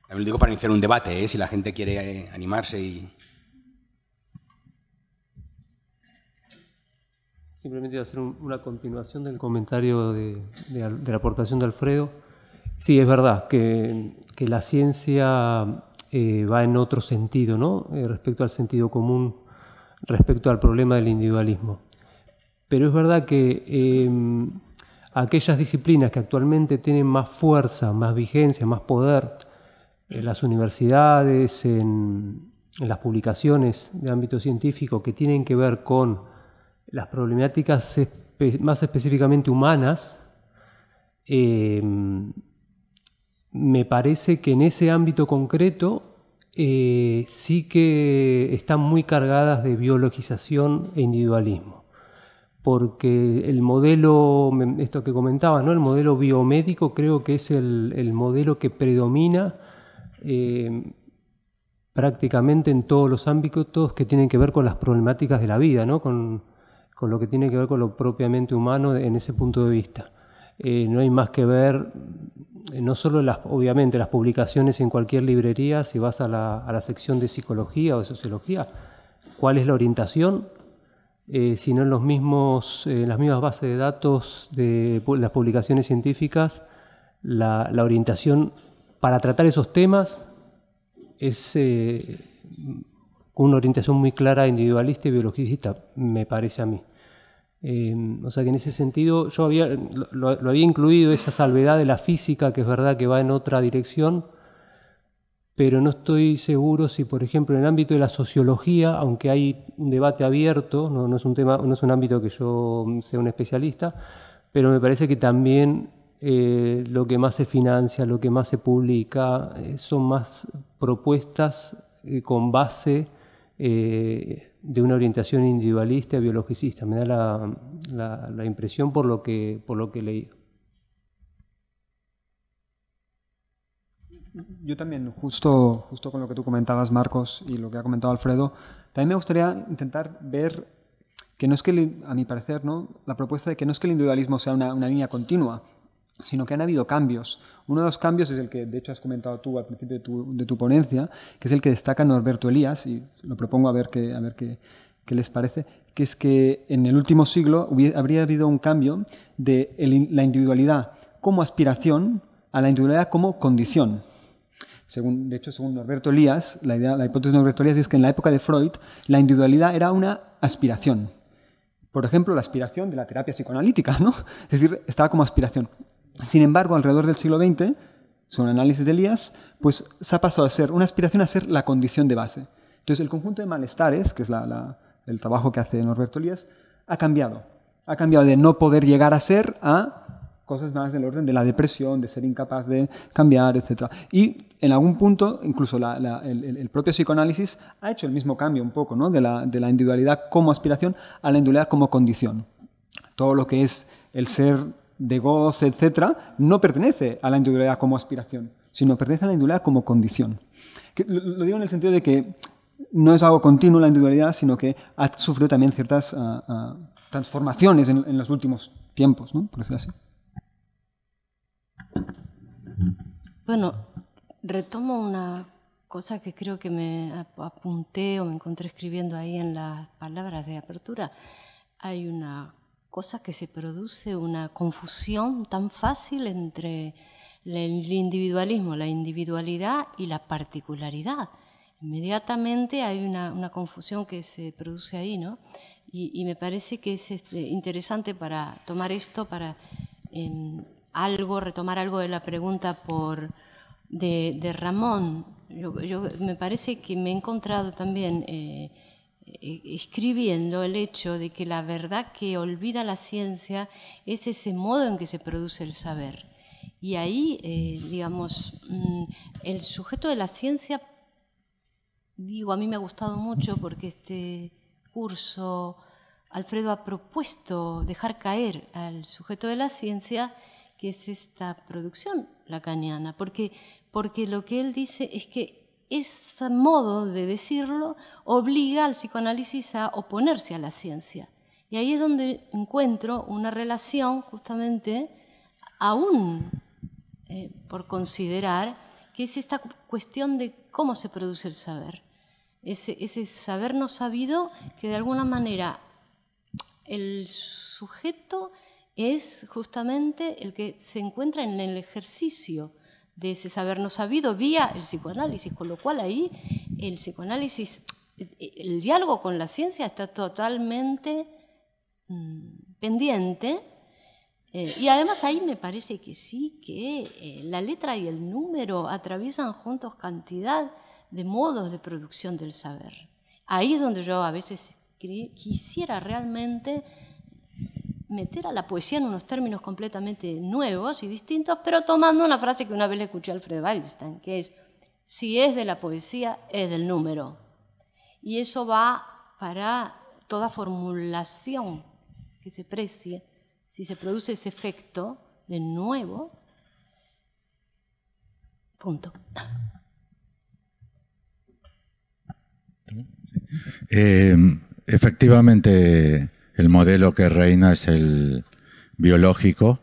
También lo digo para iniciar un debate, ¿eh? si la gente quiere animarse y Simplemente hacer una continuación del comentario de, la aportación de Alfredo. Sí, es verdad que, la ciencia eh, va en otro sentido, ¿no? Eh, respecto al sentido común, respecto al problema del individualismo. Pero es verdad que em, aquellas disciplinas que actualmente tienen más fuerza, más vigencia, más poder, en las universidades, en las publicaciones de ámbito científico que tienen que ver con las problemáticas más específicamente humanas, em, me parece que en ese ámbito concreto eh, sí que están muy cargadas de biologización e individualismo, porque el modelo, esto que comentaba ¿no? el modelo biomédico creo que es el, modelo que predomina em, prácticamente en todos los ámbitos que tienen que ver con las problemáticas de la vida, ¿no? con con lo que tiene que ver con lo propiamente humano en ese punto de vista. Eh, no hay más que ver, eh, no solo las, obviamente las publicaciones en cualquier librería, si vas a la, sección de psicología o de sociología, cuál es la orientación, eh, sino en los mismos, las mismas bases de datos de las publicaciones científicas, la, orientación para tratar esos temas es una orientación muy clara, individualista y biologicista, me parece a mí. Em, o sea que en ese sentido yo había, lo, había incluido esa salvedad de la física, que es verdad que va en otra dirección, pero no estoy seguro si, por ejemplo, en el ámbito de la sociología, aunque hay un debate abierto, no, es, un tema, no es un ámbito que yo mm, sea un especialista, pero me parece que también eh, lo que más se financia, lo que más se publica, eh, son más propuestas eh, con base de una orientación individualista, biologicista. Me da la, impresión por lo que, por lo que leí. Yo también, justo, justo con lo que tú comentabas, Marcos, y lo que ha comentado Alfredo, también me gustaría intentar ver que no es que, a mi parecer, ¿no? la propuesta de que no es que el individualismo sea una, una línea continua, sino que han habido cambios. Uno de los cambios es el que, de hecho, has comentado tú al principio de tu, ponencia, que es el que destaca Norberto Elías, y lo propongo a ver qué, les parece, que es que en el último siglo habría habido un cambio de la individualidad como aspiración a la individualidad como condición. de hecho, según Norberto Elías, la, la hipótesis de Norberto Elías es que en la época de Freud la individualidad era una aspiración. Por ejemplo, la aspiración de la terapia psicoanalítica, ¿no? Es decir, estaba como aspiración. Sin embargo, alrededor del siglo XX, según análisis de Elías, pues se ha pasado a ser una aspiración a ser la condición de base. Entonces, el conjunto de malestares, que es el trabajo que hace Norberto Elías, ha cambiado. Ha cambiado de no poder llegar a ser a cosas más del orden de la depresión, de ser incapaz de cambiar, etc. Y en algún punto, incluso el, propio psicoanálisis ha hecho el mismo cambio un poco, ¿no? de, la, de la individualidad como aspiración a la individualidad como condición. Todo lo que es el ser de goce, etcétera, no pertenece a la individualidad como aspiración, sino pertenece a la individualidad como condición. lo, digo en el sentido de que no es algo continuo la individualidad, sino que ha sufrido también ciertas ah, ah, transformaciones en, los últimos tiempos, por decirlo así. Bueno, retomo una cosa que creo que me apunté o me encontré escribiendo ahí en las palabras de apertura. Hay una cosa que se produce una confusión tan fácil entre el individualismo, la individualidad y la particularidad. Inmediatamente hay una, confusión que se produce ahí, ¿no? Y, me parece que es este, interesante para tomar esto, para em, algo, retomar algo de la pregunta por, de, Ramón. me parece que me he encontrado también... Eh, eh, escribiendo el hecho de que la verdad que olvida la ciencia es ese modo en que se produce el saber. Y ahí, eh, digamos, mm, el sujeto de la ciencia, digo, a mí me ha gustado mucho porque este curso, Alfredo ha propuesto dejar caer al sujeto de la ciencia, que es esta producción lacaniana, porque, porque lo que él dice es que ese modo de decirlo obliga al psicoanálisis a oponerse a la ciencia. Y ahí es donde encuentro una relación justamente aún eh, por considerar, que es esta cuestión de cómo se produce el saber. Ese, ese saber no sabido que de alguna manera el sujeto es justamente el que se encuentra en el ejercicio de ese saber no sabido vía el psicoanálisis, con lo cual ahí el psicoanálisis, el diálogo con la ciencia está totalmente mm, pendiente. Eh, y además ahí me parece que sí, que eh, la letra y el número atraviesan juntos cantidad de modos de producción del saber. Ahí es donde yo a veces quisiera realmente meter a la poesía en unos términos completamente nuevos y distintos, pero tomando una frase que una vez le escuché a Alfred Weinstein, que es, si es de la poesía, es del número. Y eso va para toda formulación que se precie, si se produce ese efecto de nuevo. Punto. Eh, efectivamente, el modelo que reina es el biológico.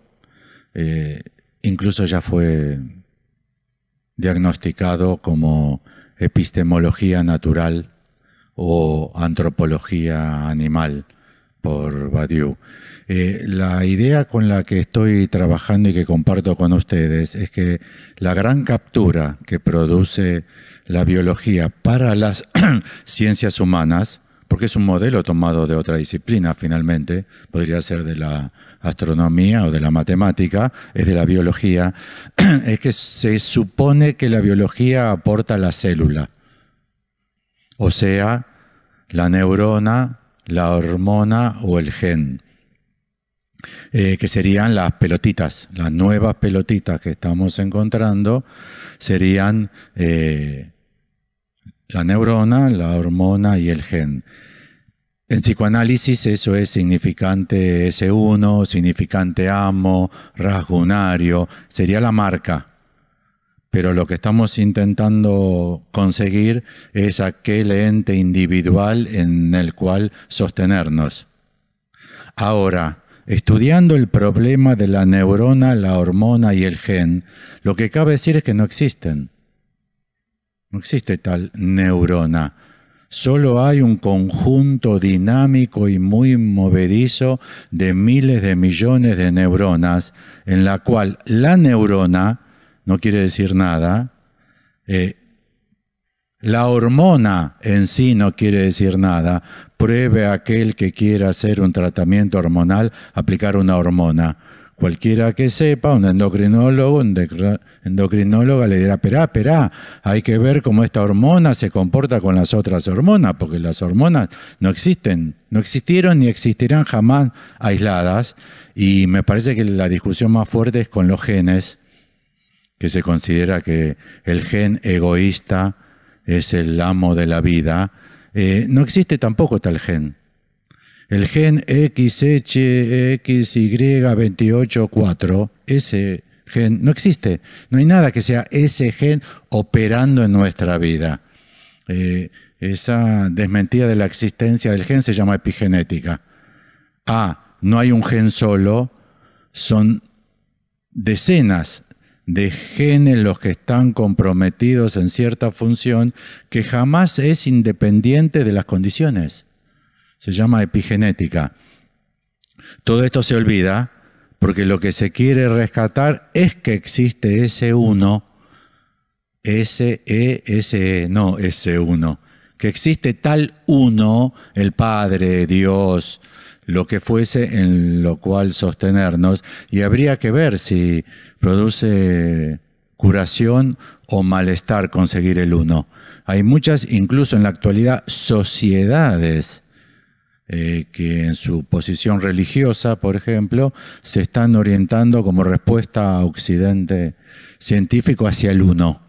Eh, incluso ya fue diagnosticado como epistemología natural o antropología animal por Badiou. Eh, la idea con la que estoy trabajando y que comparto con ustedes es que la gran captura que produce la biología para las ciencias humanas porque es un modelo tomado de otra disciplina finalmente, podría ser de la astronomía o de la matemática, es de la biología, es que se supone que la biología aporta la célula, o sea, la neurona, la hormona o el gen. Eh, que serían las pelotitas, las nuevas pelotitas que estamos encontrando, serían eh, la neurona, la hormona y el gen. En psicoanálisis eso es significante S1, significante AMO, rasgunario, sería la marca. Pero lo que estamos intentando conseguir es aquel ente individual en el cual sostenernos. Ahora, estudiando el problema de la neurona, la hormona y el gen, lo que cabe decir es que no existen. No existe tal neurona. Solo hay un conjunto dinámico y muy movedizo de miles de millones de neuronas, en la cual la neurona no quiere decir nada, eh, la hormona en sí no quiere decir nada. Pruebe a aquel que quiera hacer un tratamiento hormonal, aplicar una hormona. Cualquiera que sepa, un endocrinólogo, endocrinóloga le dirá, perá, perá, hay que ver cómo esta hormona se comporta con las otras hormonas, porque las hormonas no existen, no existieron ni existirán jamás aisladas. Y me parece que la discusión más fuerte es con los genes, que se considera que el gen egoísta es el amo de la vida. Eh, no existe tampoco tal gen. El gen XHXY284, e ese gen no existe. No hay nada que sea ese gen operando en nuestra vida. Eh, esa desmentida de la existencia del gen se llama epigenética. A, no hay un gen solo, son decenas de genes los que están comprometidos en cierta función que jamás es independiente de las condiciones. Se llama epigenética. Todo esto se olvida porque lo que se quiere rescatar es que existe ese uno, ese e, ese e, no ese uno, que existe tal uno, el Padre, Dios, lo que fuese en lo cual sostenernos, y habría que ver si produce curación o malestar conseguir el uno. Hay muchas, incluso en la actualidad, sociedades eh, que en su posición religiosa, por ejemplo, se están orientando como respuesta a Occidente científico hacia el uno.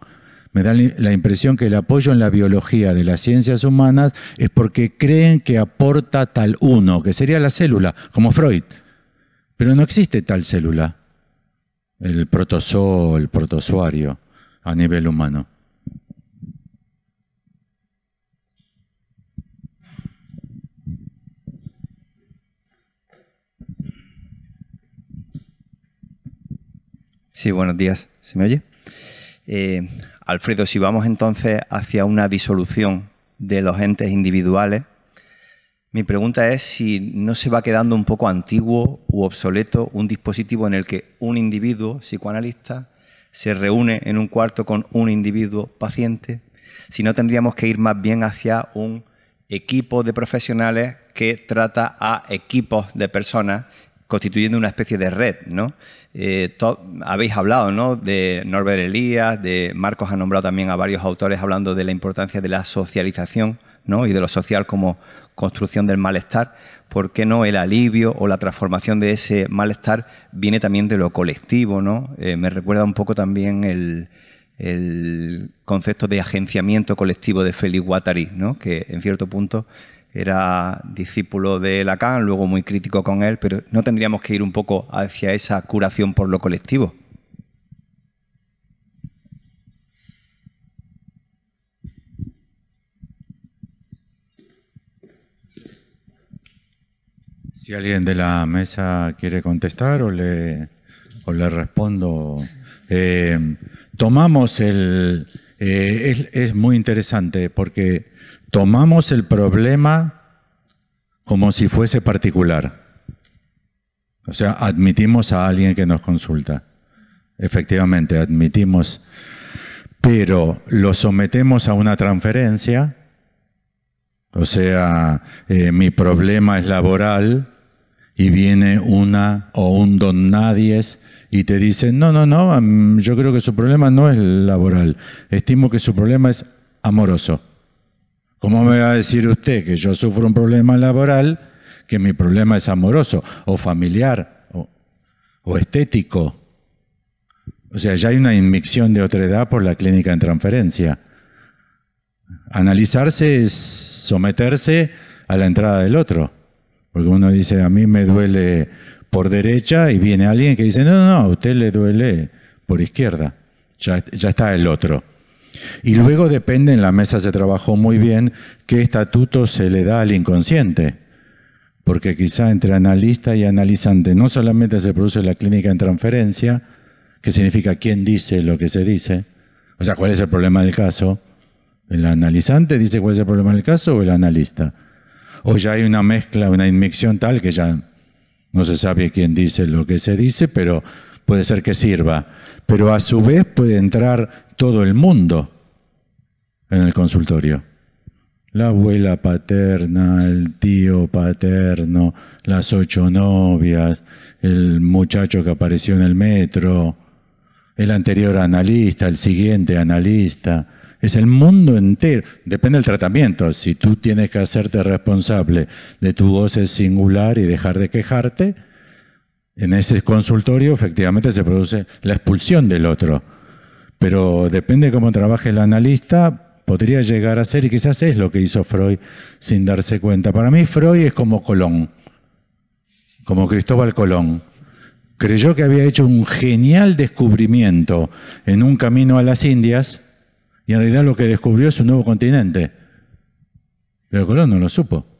Me da la impresión que el apoyo en la biología de las ciencias humanas es porque creen que aporta tal uno, que sería la célula, como Freud. Pero no existe tal célula, el protozoo, el protozoario, a nivel humano. Sí, buenos días. ¿Se me oye? Eh, Alfredo, si vamos entonces hacia una disolución de los entes individuales, mi pregunta es si no se va quedando un poco antiguo u obsoleto un dispositivo en el que un individuo psicoanalista se reúne en un cuarto con un individuo paciente, si no tendríamos que ir más bien hacia un equipo de profesionales que trata a equipos de personas constituyendo una especie de red, ¿no? Eh, habéis hablado ¿no? de Norbert Elías, de Marcos ha nombrado también a varios autores hablando de la importancia de la socialización ¿no? y de lo social como construcción del malestar. ¿Por qué no el alivio o la transformación de ese malestar viene también de lo colectivo? ¿no? Eh, me recuerda un poco también el, el, concepto de agenciamiento colectivo de Félix Guattari, ¿no? que en cierto punto era discípulo de Lacan, luego muy crítico con él, pero ¿no tendríamos que ir un poco hacia esa curación por lo colectivo? Si alguien de la mesa quiere contestar o le, le respondo, eh, tomamos el... Eh, es muy interesante porque tomamos el problema como si fuese particular. O sea, admitimos a alguien que nos consulta. Efectivamente, admitimos, pero lo sometemos a una transferencia. O sea, eh, mi problema es laboral y viene una o un don nadie y te dice, no, no, no, mm, yo creo que su problema no es laboral, estimo que su problema es amoroso. ¿Cómo me va a decir usted que yo sufro un problema laboral, que mi problema es amoroso o familiar o, estético? O sea, ya hay una inmixión de otra edad por la clínica en transferencia. Analizarse es someterse a la entrada del otro. Porque uno dice, a mí me duele por derecha y viene alguien que dice, no, no, no, a usted le duele por izquierda. ya está el otro. Y luego depende, en la mesa de trabajo muy bien, qué estatuto se le da al inconsciente. Porque quizá entre analista y analizante no solamente se produce la clínica en transferencia, que significa quién dice lo que se dice, o sea, cuál es el problema del caso. ¿El analizante dice cuál es el problema del caso o el analista? O ya hay una mezcla, una inmixión tal que ya no se sabe quién dice lo que se dice, pero puede ser que sirva pero a su vez puede entrar todo el mundo en el consultorio. La abuela paterna, el tío paterno, las ocho novias, el muchacho que apareció en el metro, el anterior analista, el siguiente analista. Es el mundo entero. Depende del tratamiento. Si tú tienes que hacerte responsable de tu voz singular y dejar de quejarte, en ese consultorio efectivamente se produce la expulsión del otro, pero depende de cómo trabaje el analista, podría llegar a ser, y quizás es lo que hizo Freud sin darse cuenta. Para mí Freud es como Colón, como Cristóbal Colón. Creyó que había hecho un genial descubrimiento en un camino a las Indias, y en realidad lo que descubrió es un nuevo continente. Pero Colón no lo supo.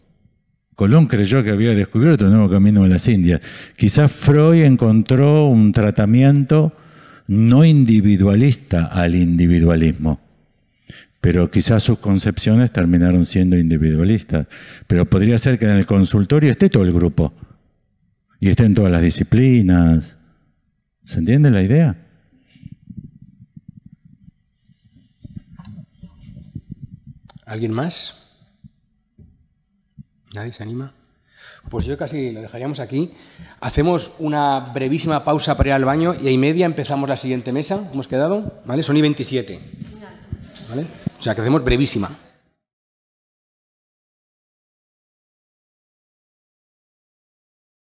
Colón creyó que había descubierto un nuevo camino de las Indias. Quizás Freud encontró un tratamiento no individualista al individualismo, pero quizás sus concepciones terminaron siendo individualistas. Pero podría ser que en el consultorio esté todo el grupo y esté en todas las disciplinas. ¿Se entiende la idea? ¿Alguien más? ¿Nadie se anima? Pues yo casi lo dejaríamos aquí. Hacemos una brevísima pausa para ir al baño y a y media empezamos la siguiente mesa. ¿Hemos quedado? ¿Vale? Son y 27. ¿Vale? O sea, que hacemos brevísima.